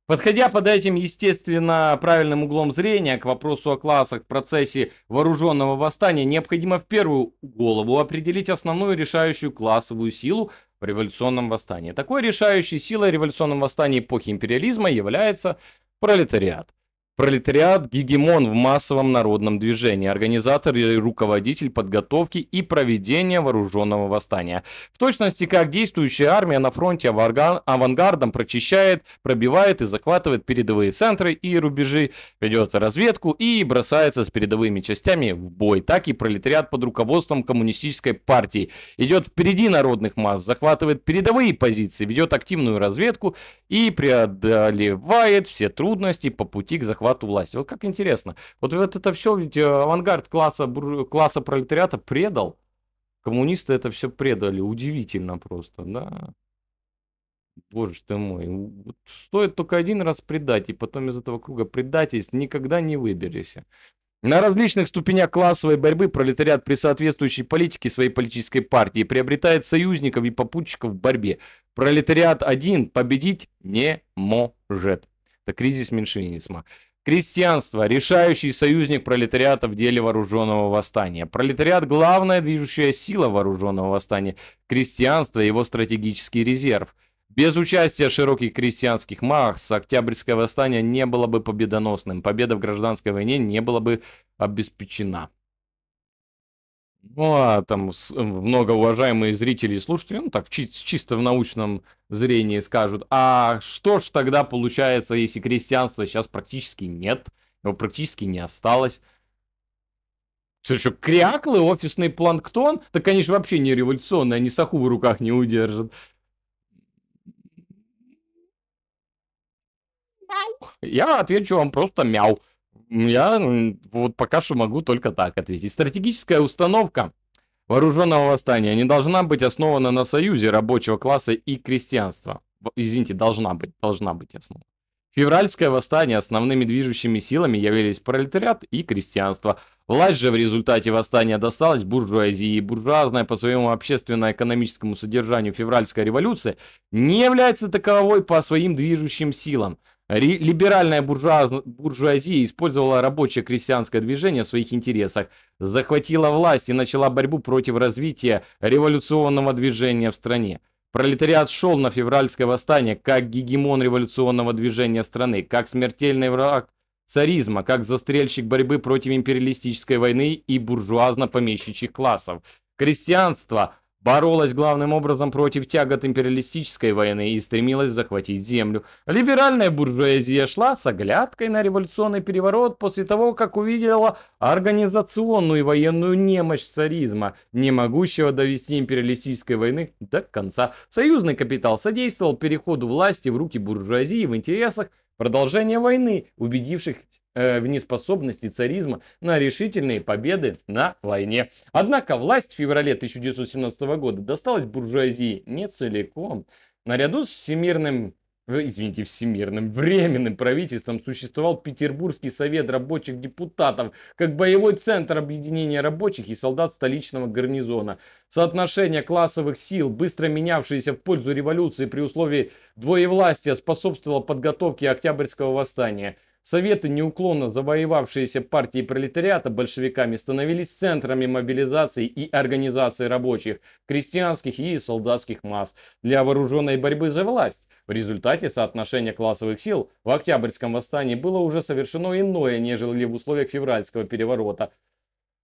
Подходя под этим, естественно, правильным углом зрения к вопросу о классах в процессе вооруженного восстания, необходимо в первую голову определить основную решающую классовую силу в революционном восстании. Такой решающей силой в революционном восстании эпохи империализма является пролетариат. Пролетариат – гегемон в массовом народном движении, организатор и руководитель подготовки и проведения вооруженного восстания. В точности, как действующая армия на фронте авангардом прочищает, пробивает и захватывает передовые центры и рубежи, ведет разведку и бросается с передовыми частями в бой. Так и пролетариат под руководством коммунистической партии идет впереди народных масс, захватывает передовые позиции, ведет активную разведку и преодолевает все трудности по пути к захвату захвату власти. Вот как интересно. Вот это все, ведь э, авангард класса, класса пролетариата предал. Коммунисты это все предали. Удивительно просто, да. Боже ты мой. Вот стоит только один раз предать, и потом из этого круга предательств никогда не выберешься. На различных ступенях классовой борьбы пролетариат при соответствующей политике своей политической партии приобретает союзников и попутчиков в борьбе. Пролетариат один победить не может. Это кризис меньшинизма. Крестьянство – решающий союзник пролетариата в деле вооруженного восстания. Пролетариат – главная движущая сила вооруженного восстания. Крестьянство – его стратегический резерв. Без участия широких крестьянских масс Октябрьское восстание не было бы победоносным. Победа в гражданской войне не была бы обеспечена. Ну, а там э, много уважаемые зрители и слушатели, ну, так, чи- чисто в научном зрении скажут, а что ж тогда получается, если крестьянства сейчас практически нет, его практически не осталось? Все что, кряклы, офисный планктон? Так конечно, вообще не революционные, они саху в руках не удержат. Мяу. Я отвечу вам просто мяу. Я вот пока что могу только так ответить. Стратегическая установка вооруженного восстания не должна быть основана на союзе рабочего класса и крестьянства. Извините, должна быть, должна быть основа. Февральское восстание основными движущими силами явились пролетариат и крестьянство. Власть же в результате восстания досталась буржуазии. Буржуазная по своему общественно-экономическому содержанию февральская революция не является таковой по своим движущим силам. Либеральная буржуаз... буржуазия использовала рабочее крестьянское движение в своих интересах, захватила власть и начала борьбу против развития революционного движения в стране. Пролетариат шел на февральское восстание как гегемон революционного движения страны, как смертельный враг царизма, как застрельщик борьбы против империалистической войны и буржуазно-помещичьих классов. Крестьянство – боролась главным образом против тягот империалистической войны и стремилась захватить землю. Либеральная буржуазия шла с оглядкой на революционный переворот после того, как увидела организационную и военную немощь царизма, не могущего довести империалистической войны до конца. Союзный капитал содействовал переходу власти в руки буржуазии в интересах Продолжение войны, убедивших э, в неспособности царизма на решительные победы на войне. Однако власть в феврале 1917 года досталась буржуазии не целиком. Наряду с всемирным извините, всемирным временным правительством существовал Петербургский совет рабочих депутатов как боевой центр объединения рабочих и солдат столичного гарнизона. Соотношение классовых сил, быстро менявшееся в пользу революции при условии двоевластия, способствовало подготовке Октябрьского восстания – Советы, неуклонно завоевавшиеся партии пролетариата большевиками, становились центрами мобилизации и организации рабочих, крестьянских и солдатских масс для вооруженной борьбы за власть. В результате соотношение классовых сил в Октябрьском восстании было уже совершено иное, нежели в условиях февральского переворота –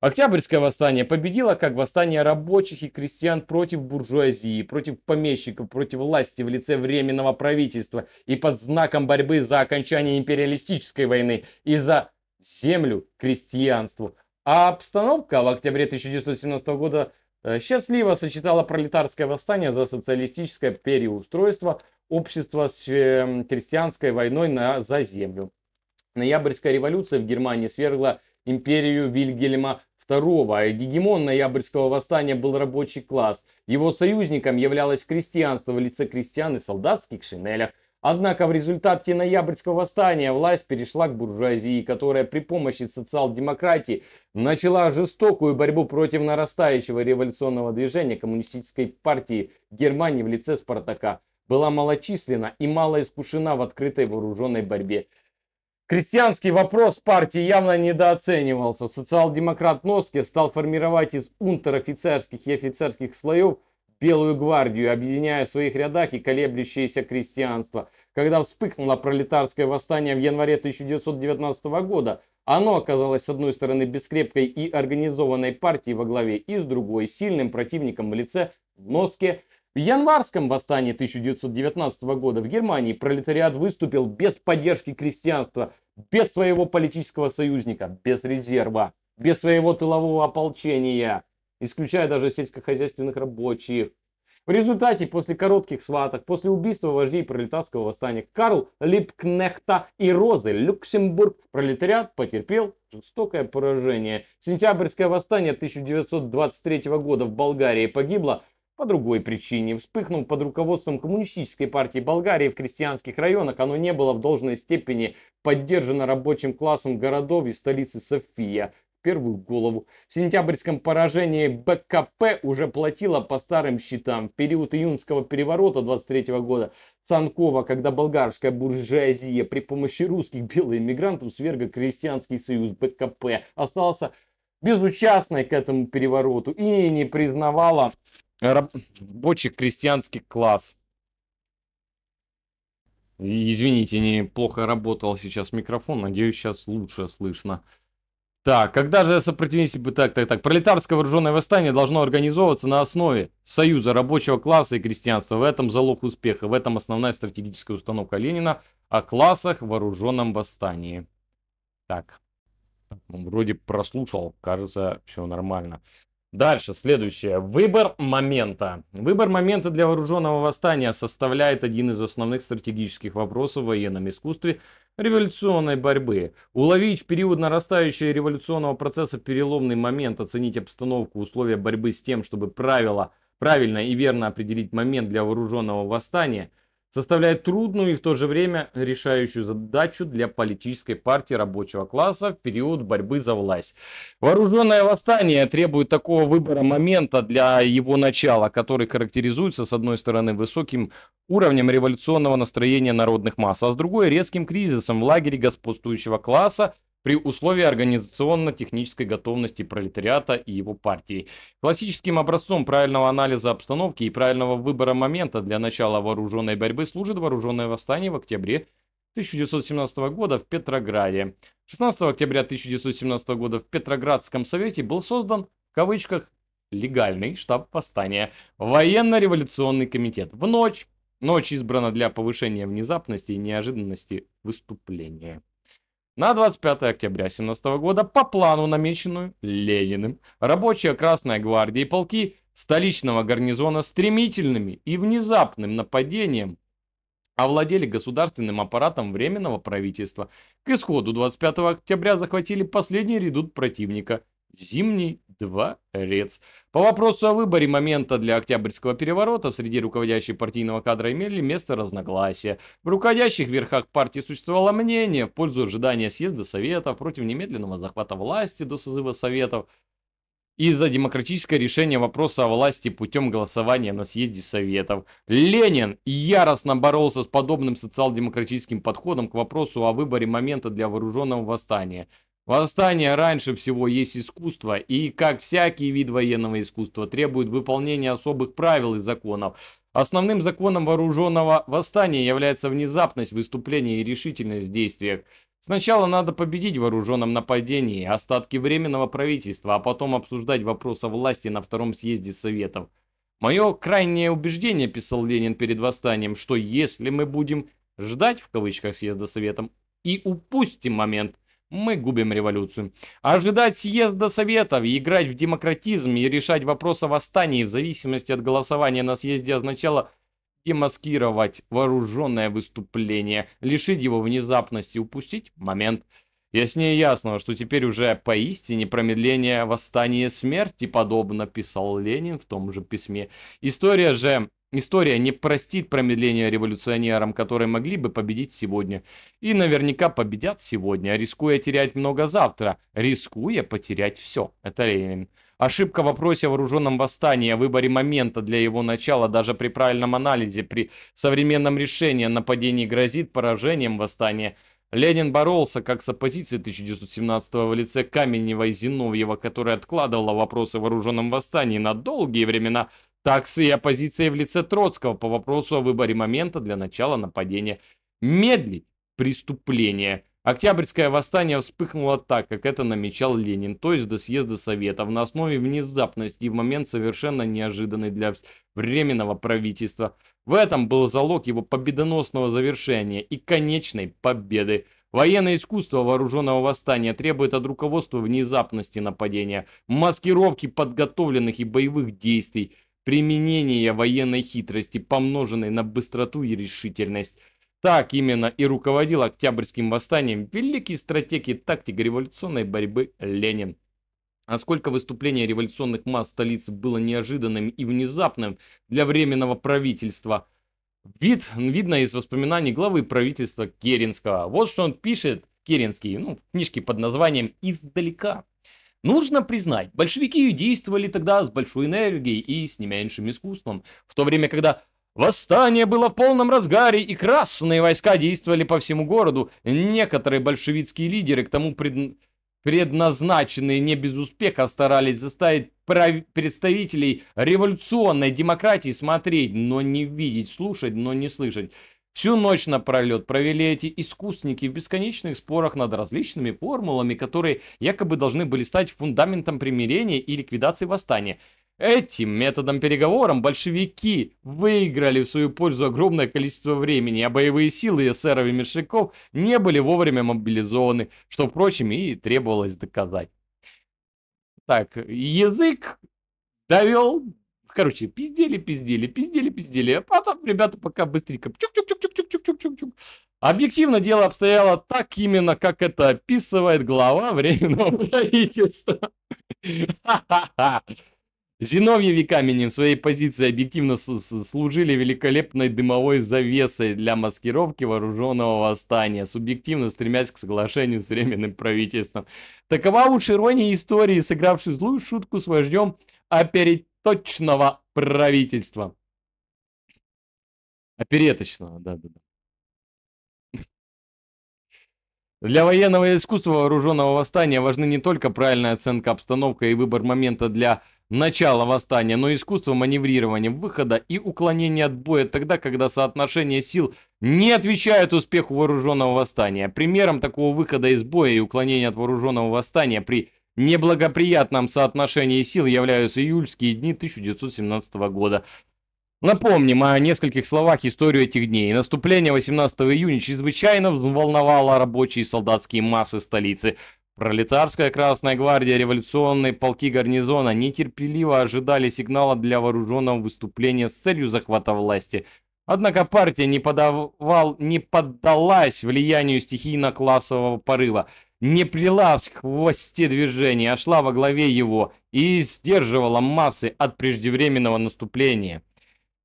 Октябрьское восстание победило как восстание рабочих и крестьян против буржуазии, против помещиков, против власти в лице временного правительства и под знаком борьбы за окончание империалистической войны и за землю крестьянству. А обстановка в октябре 1917 года э, счастливо сочетала пролетарское восстание за социалистическое переустройство общества с эм, крестьянской войной на, за землю. Ноябрьская революция в Германии свергла империю Вильгельма Второго, а гегемон ноябрьского восстания был рабочий класс. Его союзником являлось крестьянство в лице крестьян и солдатских шинелях. Однако в результате ноябрьского восстания власть перешла к буржуазии, которая при помощи социал-демократии начала жестокую борьбу против нарастающего революционного движения коммунистической партии Германии в лице Спартака. Была малочисленна и мало искушена в открытой вооруженной борьбе. Крестьянский вопрос партии явно недооценивался. Социал-демократ Носки стал формировать из унтер-офицерских и офицерских слоев Белую гвардию, объединяя в своих рядах и колеблющееся крестьянство. Когда вспыхнуло пролетарское восстание в январе 1919 года, оно оказалось с одной стороны бескрепкой и организованной партией во главе и с другой сильным противником в лице Носки. В январском восстании 1919 года в Германии пролетариат выступил без поддержки крестьянства, без своего политического союзника, без резерва, без своего тылового ополчения, исключая даже сельскохозяйственных рабочих. В результате, после коротких сваток, после убийства вождей пролетарского восстания Карл Липкнехта и Розы Люксембург, пролетариат потерпел жестокое поражение. Сентябрьское восстание 1923 года в Болгарии погибло по другой причине. Вспыхнув под руководством Коммунистической партии Болгарии в крестьянских районах, оно не было в должной степени поддержано рабочим классом городов и столицы София, первую голову. В сентябрьском поражении БКП уже платила по старым счетам. В период июнского переворота 23 года Цанкова, когда болгарская буржуазия при помощи русских белых иммигрантов сверга крестьянский союз БКП, остался безучастной к этому перевороту и не признавала рабочий крестьянский класс. Извините, неплохо работал сейчас микрофон, надеюсь, сейчас лучше слышно. Так, когда же сопротивление... бы Так, так, так. Пролетарское вооруженное восстание должно организовываться на основе союза рабочего класса и крестьянства. В этом залог успеха, в этом основная стратегическая установка Ленина о классах в вооруженном восстании. Так, вроде прослушал, кажется, все нормально. Дальше, следующее. Выбор момента. Выбор момента для вооруженного восстания составляет один из основных стратегических вопросов в военном искусстве революционной борьбы. Уловить в период нарастающего революционного процесса переломный момент, оценить обстановку, условия борьбы с тем, чтобы правило, правильно и верно определить момент для вооруженного восстания – составляет трудную и в то же время решающую задачу для политической партии рабочего класса в период борьбы за власть. Вооруженное восстание требует такого выбора момента для его начала, который характеризуется, с одной стороны, высоким уровнем революционного настроения народных масс, а с другой резким кризисом в лагере господствующего класса, при условии организационно-технической готовности пролетариата и его партии. Классическим образцом правильного анализа обстановки и правильного выбора момента для начала вооруженной борьбы служит вооруженное восстание в октябре 1917 года в Петрограде. 16 октября 1917 года в Петроградском совете был создан, в кавычках, легальный штаб восстания, военно-революционный комитет. В ночь, ночь избрана для повышения внезапности и неожиданности выступления. На 25 октября 17 года по плану, намеченную Лениным, рабочие Красной гвардии и полки столичного гарнизона стремительными и внезапным нападением овладели государственным аппаратом Временного правительства. К исходу 25 октября захватили последний редут противника – Зимний дворец. По вопросу о выборе момента для Октябрьского переворота среди руководящей партийного кадра имели место разногласия. В руководящих верхах партии существовало мнение в пользу ожидания съезда Советов против немедленного захвата власти до созыва Советов и за демократическое решение вопроса о власти путем голосования на съезде Советов. Ленин яростно боролся с подобным социал-демократическим подходом к вопросу о выборе момента для вооруженного восстания – Восстание раньше всего есть искусство, и, как всякий вид военного искусства, требует выполнения особых правил и законов. Основным законом вооруженного восстания является внезапность выступления и решительность в действиях. Сначала надо победить в вооруженном нападении остатки временного правительства, а потом обсуждать вопрос о власти на Втором съезде Советов. Мое крайнее убеждение, писал Ленин перед восстанием, что если мы будем «ждать» в кавычках съезда Советом и упустим момент, мы губим революцию. Ожидать съезда Советов, играть в демократизм и решать вопрос о восстании в зависимости от голосования на съезде означало демаскировать вооруженное выступление, лишить его внезапности, упустить момент. Яснее ясного, что теперь уже поистине промедление восстания смерти подобно писал Ленин в том же письме. История же История не простит промедления революционерам, которые могли бы победить сегодня. И наверняка победят сегодня, а рискуя терять много завтра, рискуя потерять все. Это Ленин. Ошибка в вопросе о вооруженном восстании, о выборе момента для его начала, даже при правильном анализе, при современном решении нападений грозит поражением восстания. Ленин боролся как с оппозицией 1917-го в лице Каменева и Зиновьева, которая откладывала вопросы о вооруженном восстании на долгие времена, так и оппозиция в лице Троцкого по вопросу о выборе момента для начала нападения. Медлить преступление. Октябрьское восстание вспыхнуло так, как это намечал Ленин, то есть до съезда Советов, на основе внезапности и в момент совершенно неожиданный для временного правительства. В этом был залог его победоносного завершения и конечной победы. Военное искусство вооруженного восстания требует от руководства внезапности нападения, маскировки подготовленных и боевых действий применение военной хитрости, помноженной на быстроту и решительность. Так именно и руководил Октябрьским восстанием великий стратег и тактик революционной борьбы Ленин. А сколько выступление революционных масс столицы было неожиданным и внезапным для временного правительства. Вид видно из воспоминаний главы правительства Керенского. Вот что он пишет, Керенский, ну, в книжке под названием «Издалека». Нужно признать, большевики действовали тогда с большой энергией и с не меньшим искусством, в то время, когда Восстание было в полном разгаре, и красные войска действовали по всему городу. Некоторые большевистские лидеры, к тому пред... предназначенные не без успеха, старались заставить прав... представителей революционной демократии смотреть, но не видеть, слушать, но не слышать. Всю ночь напролет провели эти искусники в бесконечных спорах над различными формулами, которые якобы должны были стать фундаментом примирения и ликвидации восстания. Этим методом переговоров большевики выиграли в свою пользу огромное количество времени, а боевые силы эсеров и меньшевиков не были вовремя мобилизованы, что, впрочем, и требовалось доказать. Так, язык довел короче, пиздели, пиздели, пиздели, пиздели. А потом ребята пока быстренько чук-чук-чук-чук-чук-чук-чук-чук. Объективно дело обстояло так именно, как это описывает глава Временного правительства. Зиновье веками в своей позиции объективно служили великолепной дымовой завесой для маскировки вооруженного восстания, субъективно стремясь к соглашению с временным правительством. Такова уж ирония истории, сыгравшую злую шутку с вождем а перед точного правительства. Опереточного, а да-да-да. Для военного искусства вооруженного восстания важны не только правильная оценка обстановка и выбор момента для начала восстания, но и искусство маневрирования выхода и уклонения от боя тогда, когда соотношение сил не отвечает успеху вооруженного восстания. Примером такого выхода из боя и уклонения от вооруженного восстания при Неблагоприятным соотношении сил являются июльские дни 1917 года. Напомним о нескольких словах историю этих дней. Наступление 18 июня чрезвычайно взволновало рабочие и солдатские массы столицы. Пролетарская Красная Гвардия, революционные полки гарнизона нетерпеливо ожидали сигнала для вооруженного выступления с целью захвата власти. Однако партия не, подавал, не поддалась влиянию стихийно-классового порыва – не плелась в хвосте движения, а шла во главе его и сдерживала массы от преждевременного наступления.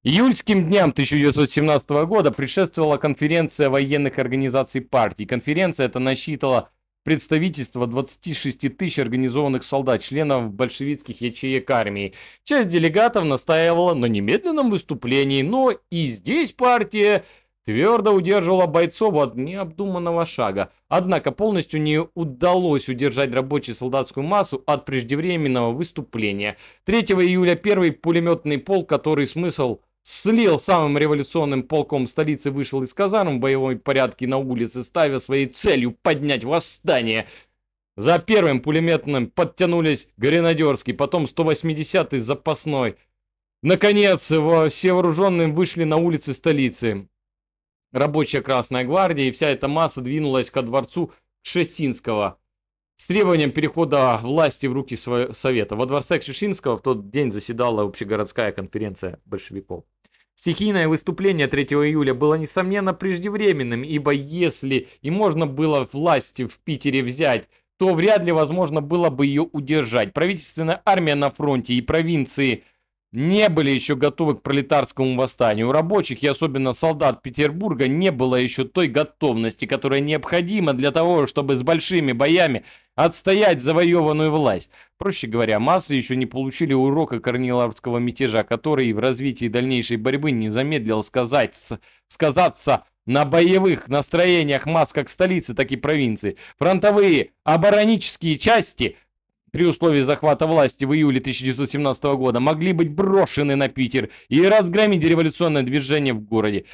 Июльским дням 1917 года предшествовала конференция военных организаций партии. Конференция эта насчитывала представительство 26 тысяч организованных солдат, членов большевистских ячеек армии. Часть делегатов настаивала на немедленном выступлении, но и здесь партия твердо удерживала бойцов от необдуманного шага. Однако полностью не удалось удержать рабочую солдатскую массу от преждевременного выступления. 3 июля первый пулеметный полк, который смысл слил самым революционным полком столицы, вышел из казарм в боевом порядке на улице, ставя своей целью поднять восстание. За первым пулеметным подтянулись гренадерский, потом 180-й запасной. Наконец, все вооруженные вышли на улицы столицы рабочая Красная Гвардия, и вся эта масса двинулась ко дворцу Кшесинского с требованием перехода власти в руки Совета. Во дворце Кшесинского в тот день заседала общегородская конференция большевиков. Стихийное выступление 3 июля было, несомненно, преждевременным, ибо если и можно было власти в Питере взять, то вряд ли возможно было бы ее удержать. Правительственная армия на фронте и провинции – не были еще готовы к пролетарскому восстанию. У рабочих и особенно солдат Петербурга не было еще той готовности, которая необходима для того, чтобы с большими боями отстоять завоеванную власть. Проще говоря, массы еще не получили урока Корниловского мятежа, который в развитии дальнейшей борьбы не замедлил сказать, сказаться на боевых настроениях масс как столицы, так и провинции. Фронтовые оборонические части – при условии захвата власти в июле 1917 года могли быть брошены на Питер и разгромить революционное движение в городе.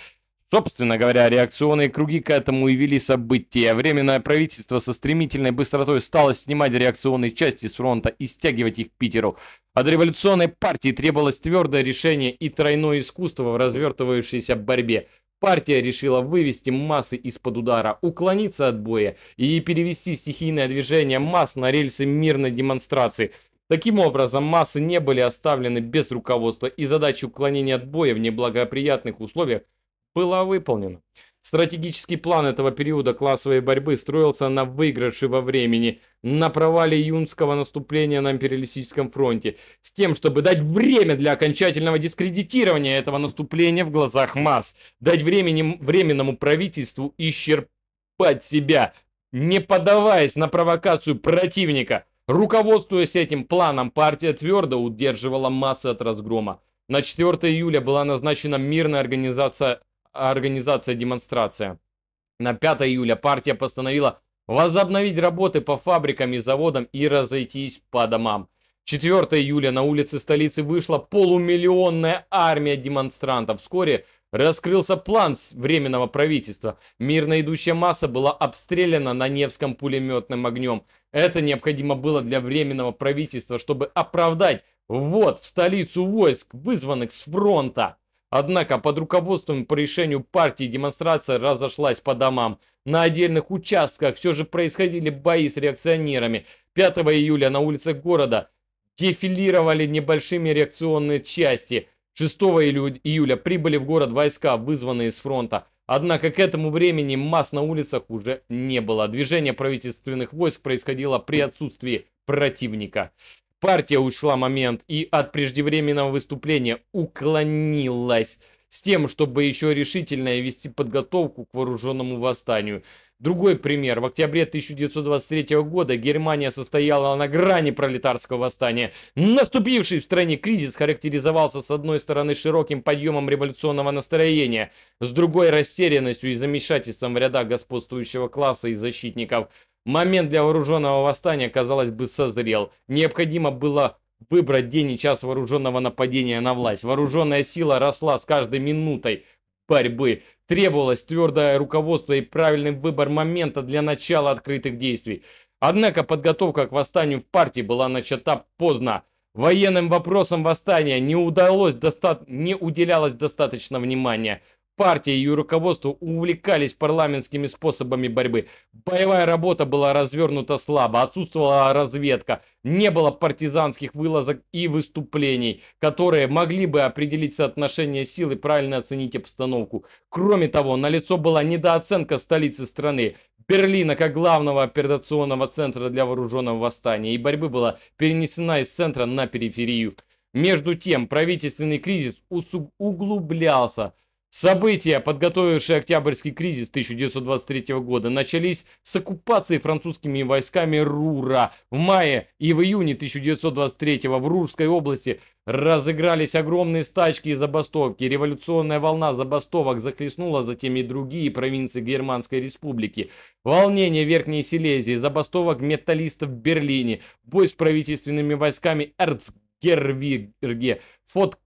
Собственно говоря, реакционные круги к этому и вели события. Временное правительство со стремительной быстротой стало снимать реакционные части с фронта и стягивать их к Питеру. От революционной партии требовалось твердое решение и тройное искусство в развертывающейся борьбе – Партия решила вывести массы из-под удара, уклониться от боя и перевести стихийное движение масс на рельсы мирной демонстрации. Таким образом, массы не были оставлены без руководства, и задача уклонения от боя в неблагоприятных условиях была выполнена. Стратегический план этого периода классовой борьбы строился на выигрыше во времени, на провале июнского наступления на империалистическом фронте, с тем, чтобы дать время для окончательного дискредитирования этого наступления в глазах масс, дать времени, временному правительству исчерпать себя, не поддаваясь на провокацию противника. Руководствуясь этим планом, партия твердо удерживала массы от разгрома. На 4 июля была назначена мирная организация организация демонстрация. На 5 июля партия постановила возобновить работы по фабрикам и заводам и разойтись по домам. 4 июля на улицы столицы вышла полумиллионная армия демонстрантов. Вскоре раскрылся план Временного правительства. Мирно идущая масса была обстреляна на Невском пулеметным огнем. Это необходимо было для Временного правительства, чтобы оправдать ввод в столицу войск, вызванных с фронта. Однако под руководством по решению партии демонстрация разошлась по домам. На отдельных участках все же происходили бои с реакционерами. 5 июля на улицах города дефилировали небольшими реакционные части. 6 июля прибыли в город войска, вызванные с фронта. Однако к этому времени масс на улицах уже не было. Движение правительственных войск происходило при отсутствии противника. Партия ушла момент и от преждевременного выступления уклонилась с тем, чтобы еще решительно вести подготовку к вооруженному восстанию. Другой пример. В октябре 1923 года Германия состояла на грани пролетарского восстания. Наступивший в стране кризис характеризовался с одной стороны широким подъемом революционного настроения, с другой растерянностью и замешательством в рядах господствующего класса и защитников. Момент для вооруженного восстания, казалось бы, созрел. Необходимо было выбрать день и час вооруженного нападения на власть. Вооруженная сила росла с каждой минутой борьбы. Требовалось твердое руководство и правильный выбор момента для начала открытых действий. Однако подготовка к восстанию в партии была начата поздно. Военным вопросам восстания не, удалось доста... не уделялось достаточно внимания. Партия и ее руководство увлекались парламентскими способами борьбы. Боевая работа была развернута слабо, отсутствовала разведка, не было партизанских вылазок и выступлений, которые могли бы определить соотношение сил и правильно оценить обстановку. Кроме того, налицо была недооценка столицы страны. Берлина как главного операционного центра для вооруженного восстания, и борьбы была перенесена из центра на периферию. Между тем, правительственный кризис углублялся – События, подготовившие Октябрьский кризис 1923 года, начались с оккупации французскими войсками Рура. В мае и в июне 1923 в Рурской области разыгрались огромные стачки и забастовки. Революционная волна забастовок захлестнула затем и другие провинции Германской республики. Волнение Верхней Силезии, забастовок металлистов в Берлине, бой с правительственными войсками Эрцгервирге, фот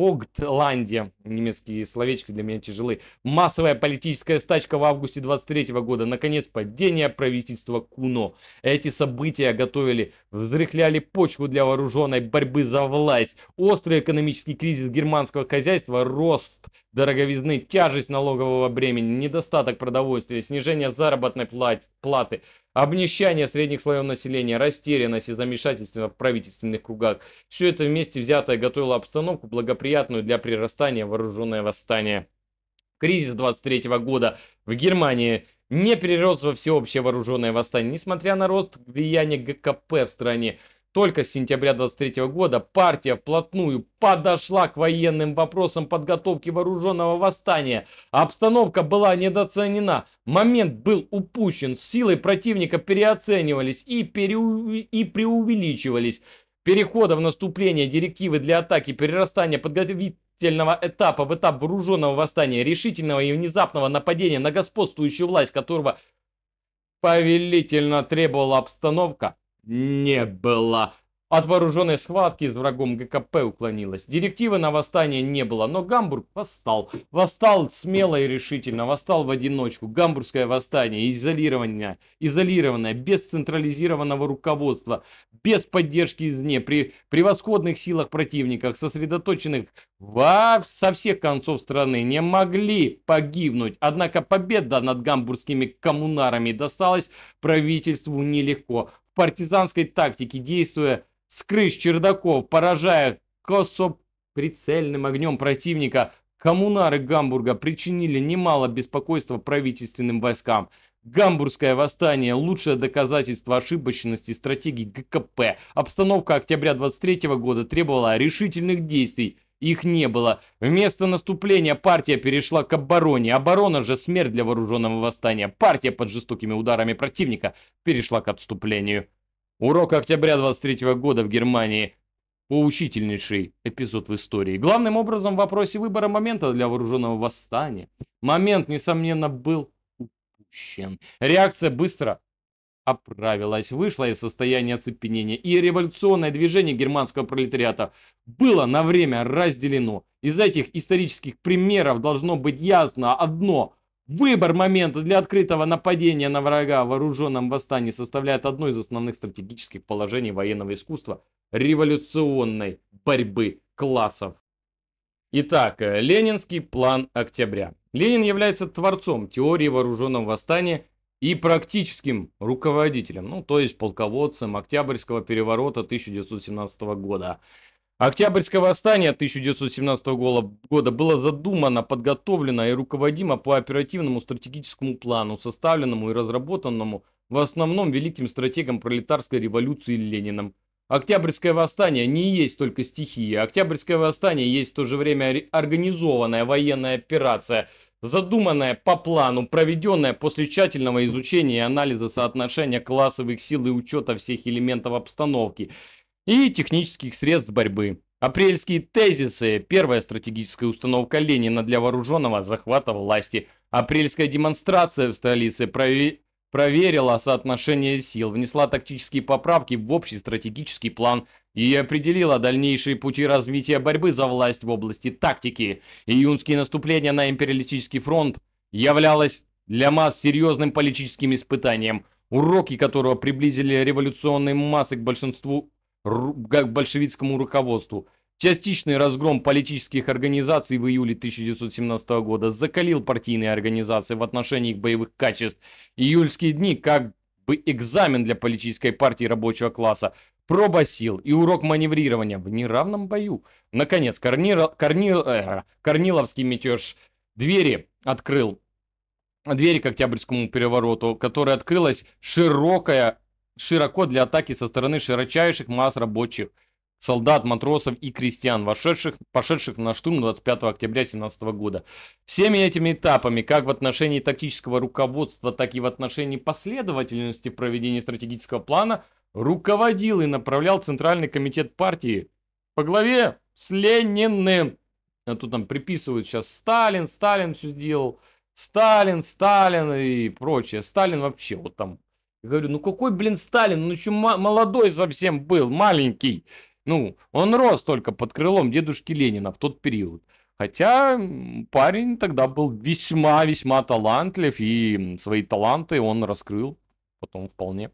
Фогтланде. Немецкие словечки для меня тяжелы. Массовая политическая стачка в августе 23 года. Наконец, падение правительства Куно. Эти события готовили, взрыхляли почву для вооруженной борьбы за власть. Острый экономический кризис германского хозяйства, рост дороговизны, тяжесть налогового бремени, недостаток продовольствия, снижение заработной платы, обнищание средних слоев населения, растерянность и замешательство в правительственных кругах. Все это вместе взятое готовило обстановку, благоприятную для прирастания вооруженное восстание. Кризис 23 года в Германии не перерос во всеобщее вооруженное восстание, несмотря на рост влияния ГКП в стране. Только с сентября 23 года партия вплотную подошла к военным вопросам подготовки вооруженного восстания. Обстановка была недооценена, момент был упущен, силы противника переоценивались и, переу... и преувеличивались. Перехода в наступление директивы для атаки, перерастания подготовительного этапа в этап вооруженного восстания, решительного и внезапного нападения на господствующую власть, которого повелительно требовала обстановка, не было. От вооруженной схватки с врагом ГКП уклонилась. Директивы на восстание не было, но Гамбург восстал. Восстал смело и решительно, восстал в одиночку. Гамбургское восстание, изолированное, изолированное, без централизированного руководства, без поддержки извне, при превосходных силах противниках, сосредоточенных во, со всех концов страны, не могли погибнуть. Однако победа над гамбургскими коммунарами досталась правительству нелегко партизанской тактике, действуя с крыш чердаков, поражая косоп прицельным огнем противника, коммунары Гамбурга причинили немало беспокойства правительственным войскам. Гамбургское восстание – лучшее доказательство ошибочности стратегии ГКП. Обстановка октября 23 года требовала решительных действий – их не было. Вместо наступления партия перешла к обороне. Оборона же смерть для вооруженного восстания. Партия под жестокими ударами противника перешла к отступлению. Урок октября 23 года в Германии. Поучительнейший эпизод в истории. Главным образом в вопросе выбора момента для вооруженного восстания. Момент, несомненно, был упущен. Реакция быстро оправилась, вышла из состояния оцепенения, и революционное движение германского пролетариата было на время разделено. Из этих исторических примеров должно быть ясно одно. Выбор момента для открытого нападения на врага в вооруженном восстании составляет одно из основных стратегических положений военного искусства революционной борьбы классов. Итак, э, Ленинский план октября. Ленин является творцом теории вооруженного восстания и практическим руководителем, ну, то есть полководцем Октябрьского переворота 1917 года. Октябрьское восстание 1917 года было задумано, подготовлено и руководимо по оперативному стратегическому плану, составленному и разработанному в основном великим стратегом пролетарской революции Лениным. Октябрьское восстание не есть только стихия. Октябрьское восстание есть в то же время организованная военная операция – задуманное по плану, проведенное после тщательного изучения и анализа соотношения классовых сил и учета всех элементов обстановки и технических средств борьбы. Апрельские тезисы, первая стратегическая установка Ленина для вооруженного захвата власти, апрельская демонстрация в столице провели проверила соотношение сил, внесла тактические поправки в общий стратегический план и определила дальнейшие пути развития борьбы за власть в области тактики. Июнские наступления на империалистический фронт являлось для масс серьезным политическим испытанием, уроки которого приблизили революционные массы к большинству к большевистскому руководству. Частичный разгром политических организаций в июле 1917 года закалил партийные организации в отношении их боевых качеств. Июльские дни, как бы экзамен для политической партии рабочего класса, проба сил и урок маневрирования в неравном бою. Наконец, Корнир... Корнир... Э, Корниловский мятеж двери открыл. Двери к Октябрьскому перевороту, которая открылась широкая, широко для атаки со стороны широчайших масс рабочих, солдат, матросов и крестьян, вошедших, пошедших на штурм 25 октября 17 года. Всеми этими этапами, как в отношении тактического руководства, так и в отношении последовательности проведения стратегического плана – руководил и направлял Центральный комитет партии по главе с Лениным. А тут там приписывают сейчас Сталин, Сталин все делал, Сталин, Сталин и прочее. Сталин вообще вот там. Я говорю, ну какой, блин, Сталин? Ну еще молодой совсем был, маленький. Ну, он рос только под крылом дедушки Ленина в тот период. Хотя парень тогда был весьма-весьма талантлив, и свои таланты он раскрыл потом вполне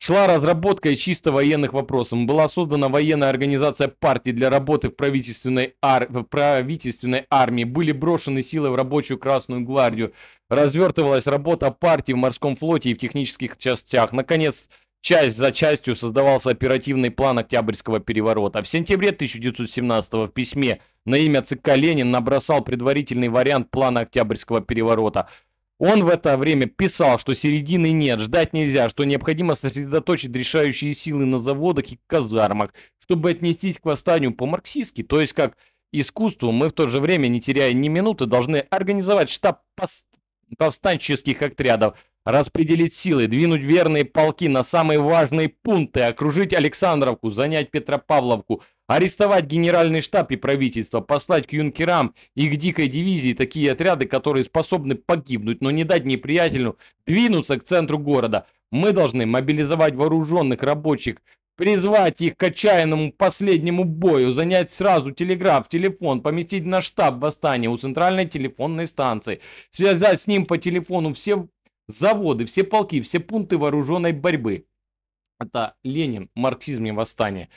шла разработка и чисто военных вопросов. Была создана военная организация партии для работы в правительственной, ар... в правительственной армии. Были брошены силы в рабочую Красную Гвардию. Развертывалась работа партии в морском флоте и в технических частях. Наконец, часть за частью создавался оперативный план Октябрьского переворота. В сентябре 1917 в письме на имя ЦК Ленин набросал предварительный вариант плана Октябрьского переворота – он в это время писал, что середины нет, ждать нельзя, что необходимо сосредоточить решающие силы на заводах и казармах, чтобы отнестись к восстанию по-марксистски, то есть как искусству, мы в то же время, не теряя ни минуты, должны организовать штаб повстанческих отрядов, распределить силы, двинуть верные полки на самые важные пункты, окружить Александровку, занять Петропавловку – арестовать генеральный штаб и правительство, послать к юнкерам и к дикой дивизии такие отряды, которые способны погибнуть, но не дать неприятелю двинуться к центру города. Мы должны мобилизовать вооруженных рабочих, призвать их к отчаянному последнему бою, занять сразу телеграф, телефон, поместить на штаб восстания у центральной телефонной станции, связать с ним по телефону все заводы, все полки, все пункты вооруженной борьбы. Это Ленин, марксизм и восстание.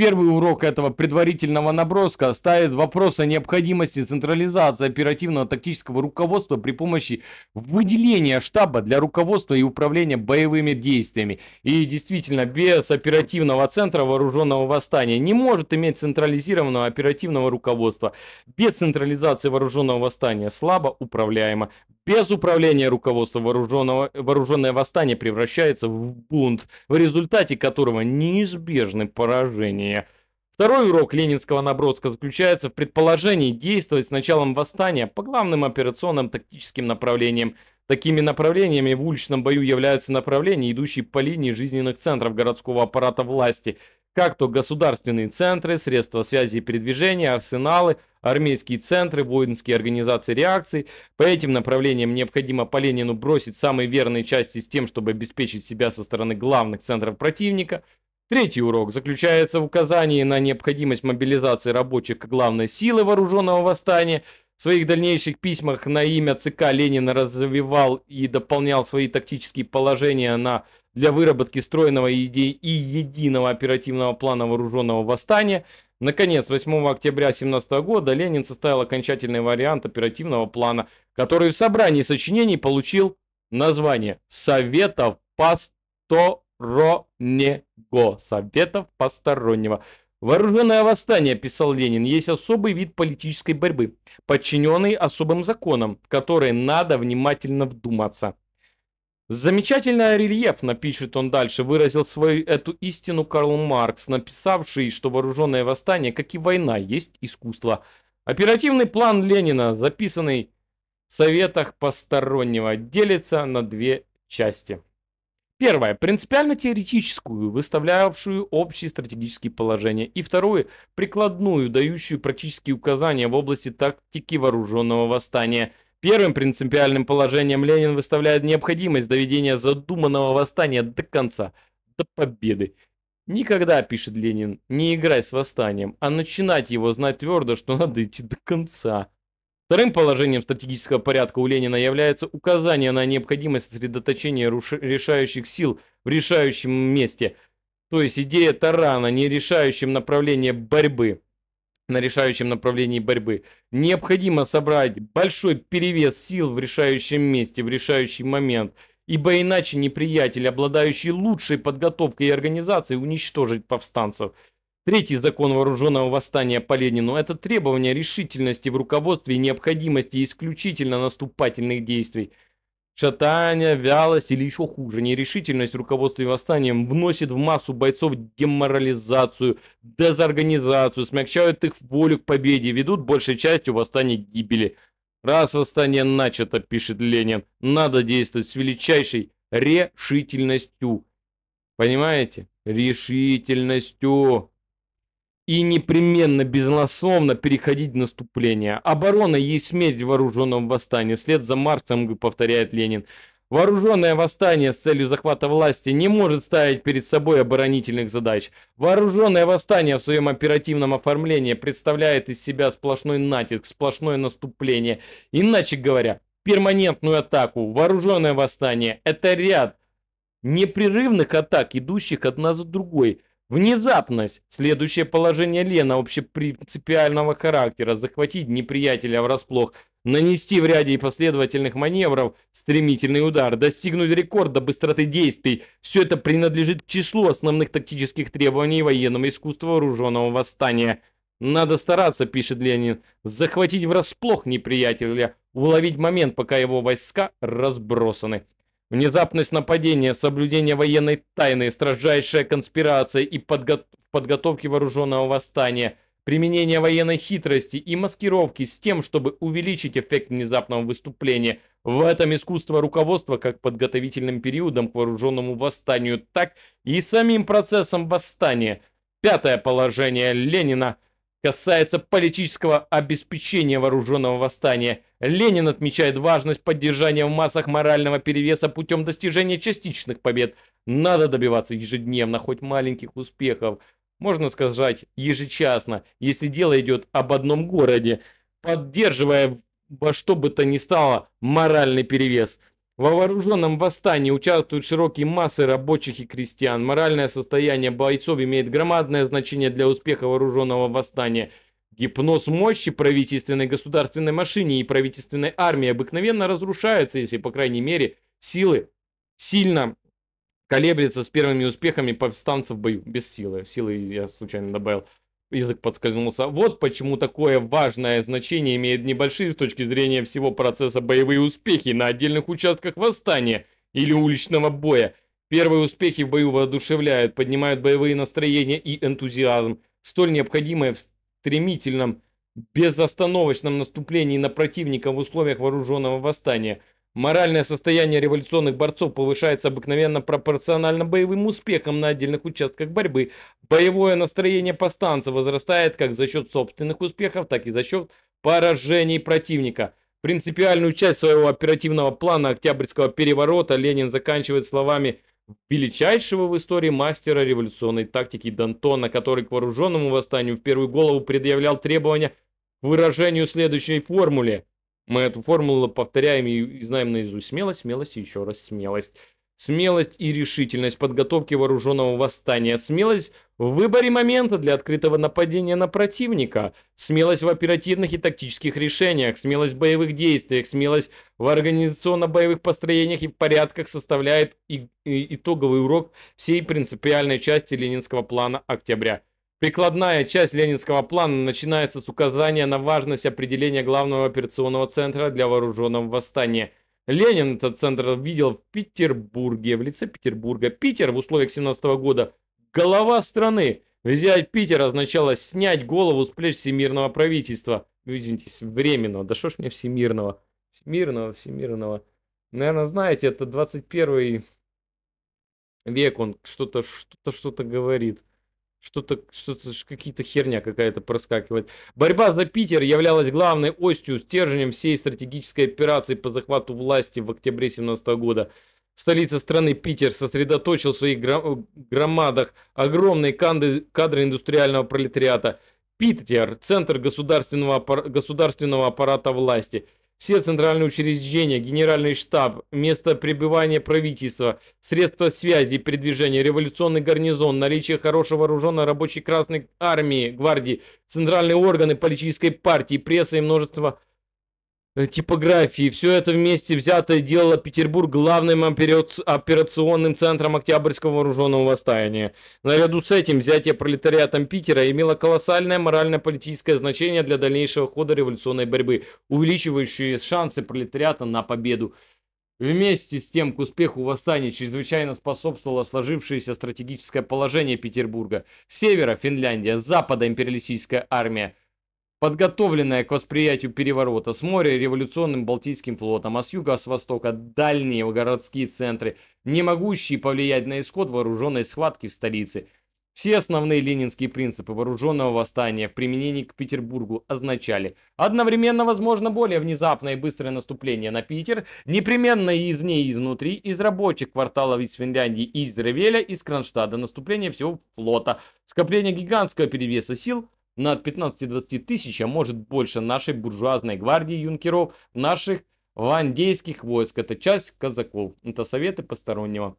Первый урок этого предварительного наброска ставит вопрос о необходимости централизации оперативного тактического руководства при помощи выделения штаба для руководства и управления боевыми действиями. И действительно, без оперативного центра вооруженного восстания не может иметь централизированного оперативного руководства. Без централизации вооруженного восстания слабо управляемо. Без управления руководства вооруженного, вооруженное восстание превращается в бунт, в результате которого неизбежны поражения восстания. Второй урок ленинского наброска заключается в предположении действовать с началом восстания по главным операционным тактическим направлениям. Такими направлениями в уличном бою являются направления, идущие по линии жизненных центров городского аппарата власти, как то государственные центры, средства связи и передвижения, арсеналы, армейские центры, воинские организации реакции. По этим направлениям необходимо по Ленину бросить самые верные части с тем, чтобы обеспечить себя со стороны главных центров противника – Третий урок заключается в указании на необходимость мобилизации рабочих главной силы вооруженного восстания. В своих дальнейших письмах на имя ЦК Ленина развивал и дополнял свои тактические положения на, для выработки стройного и, единого оперативного плана вооруженного восстания. Наконец, 8 октября 1917 года Ленин составил окончательный вариант оперативного плана, который в собрании сочинений получил название «Советов по 100 постороннего, советов постороннего. Вооруженное восстание, писал Ленин, есть особый вид политической борьбы, подчиненный особым законам, которые надо внимательно вдуматься. Замечательно рельеф, напишет он дальше, выразил свою эту истину Карл Маркс, написавший, что вооруженное восстание, как и война, есть искусство. Оперативный план Ленина, записанный в советах постороннего, делится на две части. Первое, принципиально теоретическую, выставлявшую общие стратегические положения. И второе, прикладную, дающую практические указания в области тактики вооруженного восстания. Первым принципиальным положением Ленин выставляет необходимость доведения задуманного восстания до конца, до победы. Никогда, пишет Ленин, не играй с восстанием, а начинать его знать твердо, что надо идти до конца. Вторым положением стратегического порядка у Ленина является указание на необходимость сосредоточения решающих сил в решающем месте, то есть идея тарана, не решающем направлении борьбы, на решающем направлении борьбы. Необходимо собрать большой перевес сил в решающем месте, в решающий момент, ибо иначе неприятель, обладающий лучшей подготовкой и организацией, уничтожит повстанцев – Третий закон вооруженного восстания по Ленину – это требование решительности в руководстве и необходимости исключительно наступательных действий. Шатание, вялость или еще хуже, нерешительность в руководстве восстанием вносит в массу бойцов деморализацию, дезорганизацию, смягчают их волю к победе, ведут большей частью восстание к гибели. Раз восстание начато, пишет Ленин, надо действовать с величайшей решительностью. Понимаете? Решительностью и непременно безусловно переходить в наступление. Оборона есть смерть в вооруженном восстании. Вслед за Марксом, повторяет Ленин. Вооруженное восстание с целью захвата власти не может ставить перед собой оборонительных задач. Вооруженное восстание в своем оперативном оформлении представляет из себя сплошной натиск, сплошное наступление. Иначе говоря, перманентную атаку. Вооруженное восстание – это ряд непрерывных атак, идущих одна за другой – Внезапность. Следующее положение Лена общепринципиального характера. Захватить неприятеля врасплох. Нанести в ряде последовательных маневров стремительный удар. Достигнуть рекорда быстроты действий. Все это принадлежит к числу основных тактических требований военного искусства вооруженного восстания. Надо стараться, пишет Ленин, захватить врасплох неприятеля, уловить момент, пока его войска разбросаны. Внезапность нападения, соблюдение военной тайны, строжайшая конспирация и подго подготовки вооруженного восстания, применение военной хитрости и маскировки с тем, чтобы увеличить эффект внезапного выступления. В этом искусство руководства как подготовительным периодом к вооруженному восстанию, так и самим процессом восстания. Пятое положение Ленина – касается политического обеспечения вооруженного восстания. Ленин отмечает важность поддержания в массах морального перевеса путем достижения частичных побед. Надо добиваться ежедневно хоть маленьких успехов. Можно сказать ежечасно, если дело идет об одном городе, поддерживая во что бы то ни стало моральный перевес – во вооруженном восстании участвуют широкие массы рабочих и крестьян. Моральное состояние бойцов имеет громадное значение для успеха вооруженного восстания. Гипноз мощи правительственной государственной машине и правительственной армии обыкновенно разрушается, если, по крайней мере, силы сильно колеблются с первыми успехами повстанцев в бою. Без силы. Силы я случайно добавил язык подскользнулся. Вот почему такое важное значение имеет небольшие с точки зрения всего процесса боевые успехи на отдельных участках восстания или уличного боя. Первые успехи в бою воодушевляют, поднимают боевые настроения и энтузиазм, столь необходимое в стремительном, безостановочном наступлении на противника в условиях вооруженного восстания – Моральное состояние революционных борцов повышается обыкновенно пропорционально боевым успехам на отдельных участках борьбы. Боевое настроение повстанца возрастает как за счет собственных успехов, так и за счет поражений противника. Принципиальную часть своего оперативного плана Октябрьского переворота Ленин заканчивает словами величайшего в истории мастера революционной тактики Дантона, который к вооруженному восстанию в первую голову предъявлял требования к выражению следующей формуле – мы эту формулу повторяем и знаем наизусть. Смелость, смелость и еще раз смелость. Смелость и решительность подготовки вооруженного восстания. Смелость в выборе момента для открытого нападения на противника. Смелость в оперативных и тактических решениях. Смелость в боевых действиях. Смелость в организационно-боевых построениях и порядках составляет и, и, итоговый урок всей принципиальной части ленинского плана октября. Прикладная часть ленинского плана начинается с указания на важность определения главного операционного центра для вооруженного восстания. Ленин этот центр видел в Петербурге, в лице Петербурга. Питер в условиях 17 года – голова страны. Взять Питер означало снять голову с плеч всемирного правительства. Извините, временного. Да что ж мне всемирного? Всемирного, всемирного. Наверное, знаете, это 21 век, он что-то, что-то, что-то говорит. Что-то, что-то, какие-то херня какая-то проскакивает. Борьба за Питер являлась главной остью, стержнем всей стратегической операции по захвату власти в октябре 17 года. Столица страны Питер сосредоточил в своих э, громадах огромные канды, кадры индустриального пролетариата. Питер – центр государственного, аппар- государственного аппарата власти – все центральные учреждения, генеральный штаб, место пребывания правительства, средства связи и передвижения, революционный гарнизон, наличие хорошего вооруженной рабочей Красной Армии, гвардии, центральные органы политической партии, пресса и множество Э, типографии. Все это вместе взятое делало Петербург главным операционным центром Октябрьского вооруженного восстания. Наряду с этим взятие пролетариатом Питера имело колоссальное морально-политическое значение для дальнейшего хода революционной борьбы, увеличивающие шансы пролетариата на победу. Вместе с тем к успеху восстания чрезвычайно способствовало сложившееся стратегическое положение Петербурга. С севера – Финляндия, с запада – империалистическая армия – подготовленная к восприятию переворота с моря революционным Балтийским флотом, а с юга, а с востока дальние городские центры, не могущие повлиять на исход вооруженной схватки в столице. Все основные ленинские принципы вооруженного восстания в применении к Петербургу означали одновременно, возможно, более внезапное и быстрое наступление на Питер, непременно и извне изнутри, из рабочих кварталов из Финляндии и из Ревеля, из Кронштадта, наступление всего флота, скопление гигантского перевеса сил – на 15-20 тысяч, а может больше нашей буржуазной гвардии юнкеров, наших вандейских войск. Это часть казаков. Это советы постороннего.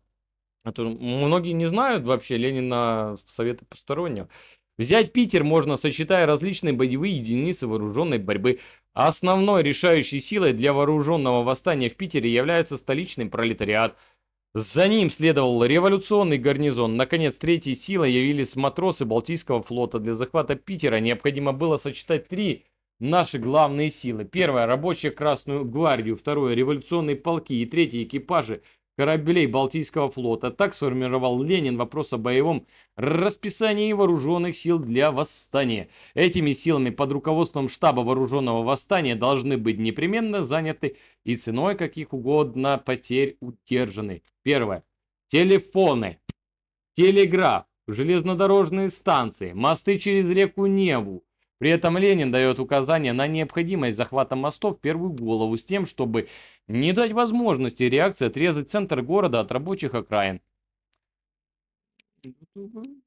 А то многие не знают вообще Ленина э, советы постороннего. Взять Питер можно, сочетая различные боевые единицы вооруженной борьбы. Основной решающей силой для вооруженного восстания в Питере является столичный пролетариат – за ним следовал революционный гарнизон. Наконец, третьей силой явились матросы Балтийского флота. Для захвата Питера необходимо было сочетать три наши главные силы. первая — рабочая Красную Гвардию, второе – революционные полки и третье – экипажи кораблей Балтийского флота. Так сформировал Ленин вопрос о боевом расписании вооруженных сил для восстания. Этими силами под руководством штаба вооруженного восстания должны быть непременно заняты и ценой каких угодно потерь удержаны. Первое. Телефоны, телеграф, железнодорожные станции, мосты через реку Неву, при этом Ленин дает указание на необходимость захвата мостов в первую голову с тем, чтобы не дать возможности реакции отрезать центр города от рабочих окраин.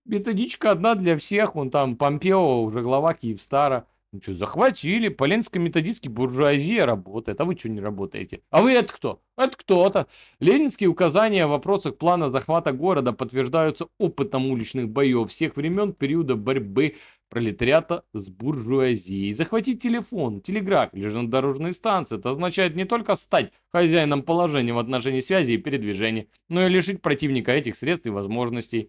Методичка одна для всех, вон там Помпео, уже глава Киевстара. Ну что, захватили, поленско-методистский буржуазия работает, а вы что не работаете? А вы это кто? Это кто-то. Ленинские указания в вопросах плана захвата города подтверждаются опытом уличных боев всех времен периода борьбы пролетариата с буржуазией. Захватить телефон, телеграф, железнодорожные станции. Это означает не только стать хозяином положения в отношении связи и передвижения, но и лишить противника этих средств и возможностей.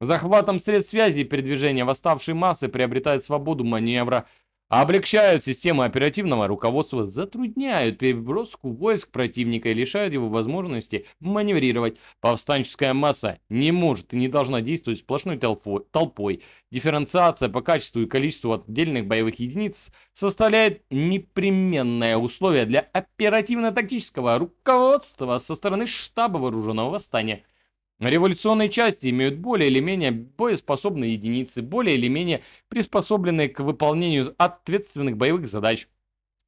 Захватом средств связи и передвижения восставшие массы приобретают свободу маневра, облегчают систему оперативного руководства, затрудняют переброску войск противника и лишают его возможности маневрировать. Повстанческая масса не может и не должна действовать сплошной толпой. Дифференциация по качеству и количеству отдельных боевых единиц составляет непременное условие для оперативно-тактического руководства со стороны штаба вооруженного восстания – Революционные части имеют более или менее боеспособные единицы, более или менее приспособленные к выполнению ответственных боевых задач.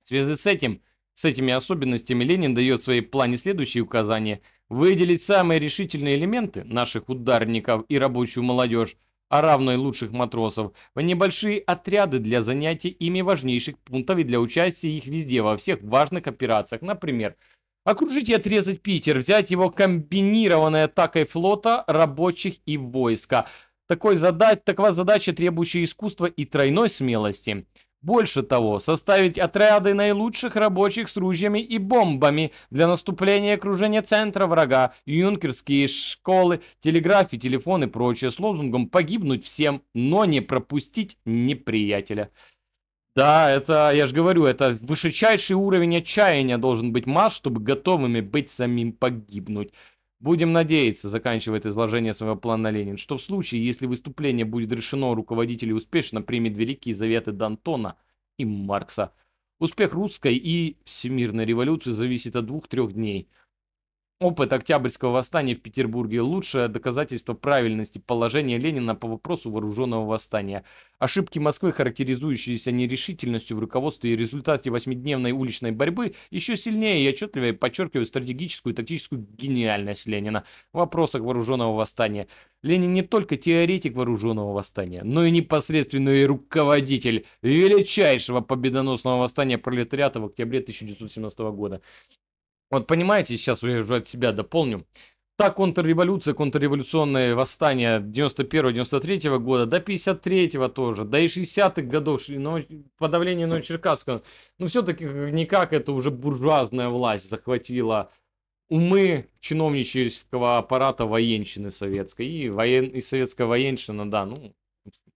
В связи с этим, с этими особенностями Ленин дает в своем плане следующие указания. Выделить самые решительные элементы наших ударников и рабочую молодежь, а равно и лучших матросов, в небольшие отряды для занятий ими важнейших пунктов и для участия их везде, во всех важных операциях, например, Окружить и отрезать Питер, взять его комбинированной атакой флота, рабочих и войска. Такой задач, такова задача, требующая искусства и тройной смелости. Больше того, составить отряды наилучших рабочих с ружьями и бомбами для наступления и окружения центра врага, юнкерские школы, телеграфии, телефоны и прочее с лозунгом «погибнуть всем, но не пропустить неприятеля». Да, это, я же говорю, это высочайший уровень отчаяния должен быть масс, чтобы готовыми быть самим погибнуть. Будем надеяться, заканчивает изложение своего плана Ленин, что в случае, если выступление будет решено, руководители успешно примет великие заветы Дантона и Маркса. Успех русской и всемирной революции зависит от двух-трех дней – Опыт Октябрьского восстания в Петербурге – лучшее доказательство правильности положения Ленина по вопросу вооруженного восстания. Ошибки Москвы, характеризующиеся нерешительностью в руководстве и результате восьмидневной уличной борьбы, еще сильнее и отчетливее подчеркивают стратегическую и тактическую гениальность Ленина в вопросах вооруженного восстания. Ленин не только теоретик вооруженного восстания, но и непосредственный руководитель величайшего победоносного восстания пролетариата в октябре 1917 года. Вот понимаете, сейчас я уже от себя дополню. Та контрреволюция, контрреволюционное восстание 91-93 года, до 53-го тоже, до и 60-х годов, но подавление Новочеркасска. Но ну, все-таки никак это уже буржуазная власть захватила умы чиновнического аппарата военщины советской. И, воен... и советская военщина, да, ну,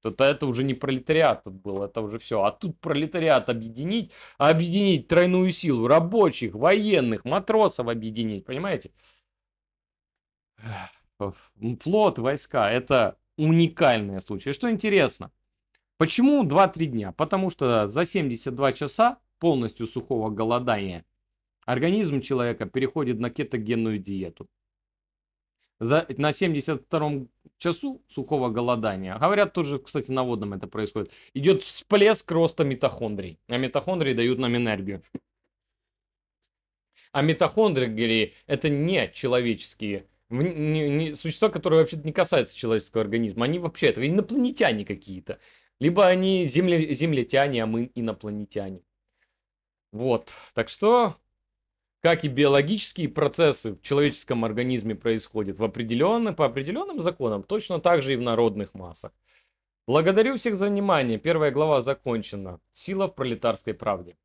Тогда это уже не пролетариат был, это уже все. А тут пролетариат объединить, а объединить тройную силу рабочих, военных, матросов объединить, понимаете? Флот, войска, это уникальные случаи. Что интересно, почему 2-3 дня? Потому что за 72 часа полностью сухого голодания организм человека переходит на кетогенную диету за, на 72-м часу сухого голодания, говорят тоже, кстати, на водном это происходит, идет всплеск роста митохондрий. А митохондрии дают нам энергию. А митохондрии это не человеческие не, не, существа, которые вообще то не касаются человеческого организма. Они вообще это инопланетяне какие-то. Либо они земле, землетяне, а мы инопланетяне. Вот. Так что как и биологические процессы в человеческом организме происходят в определенные по определенным законам, точно так же и в народных массах. Благодарю всех за внимание. Первая глава закончена. Сила в пролетарской правде.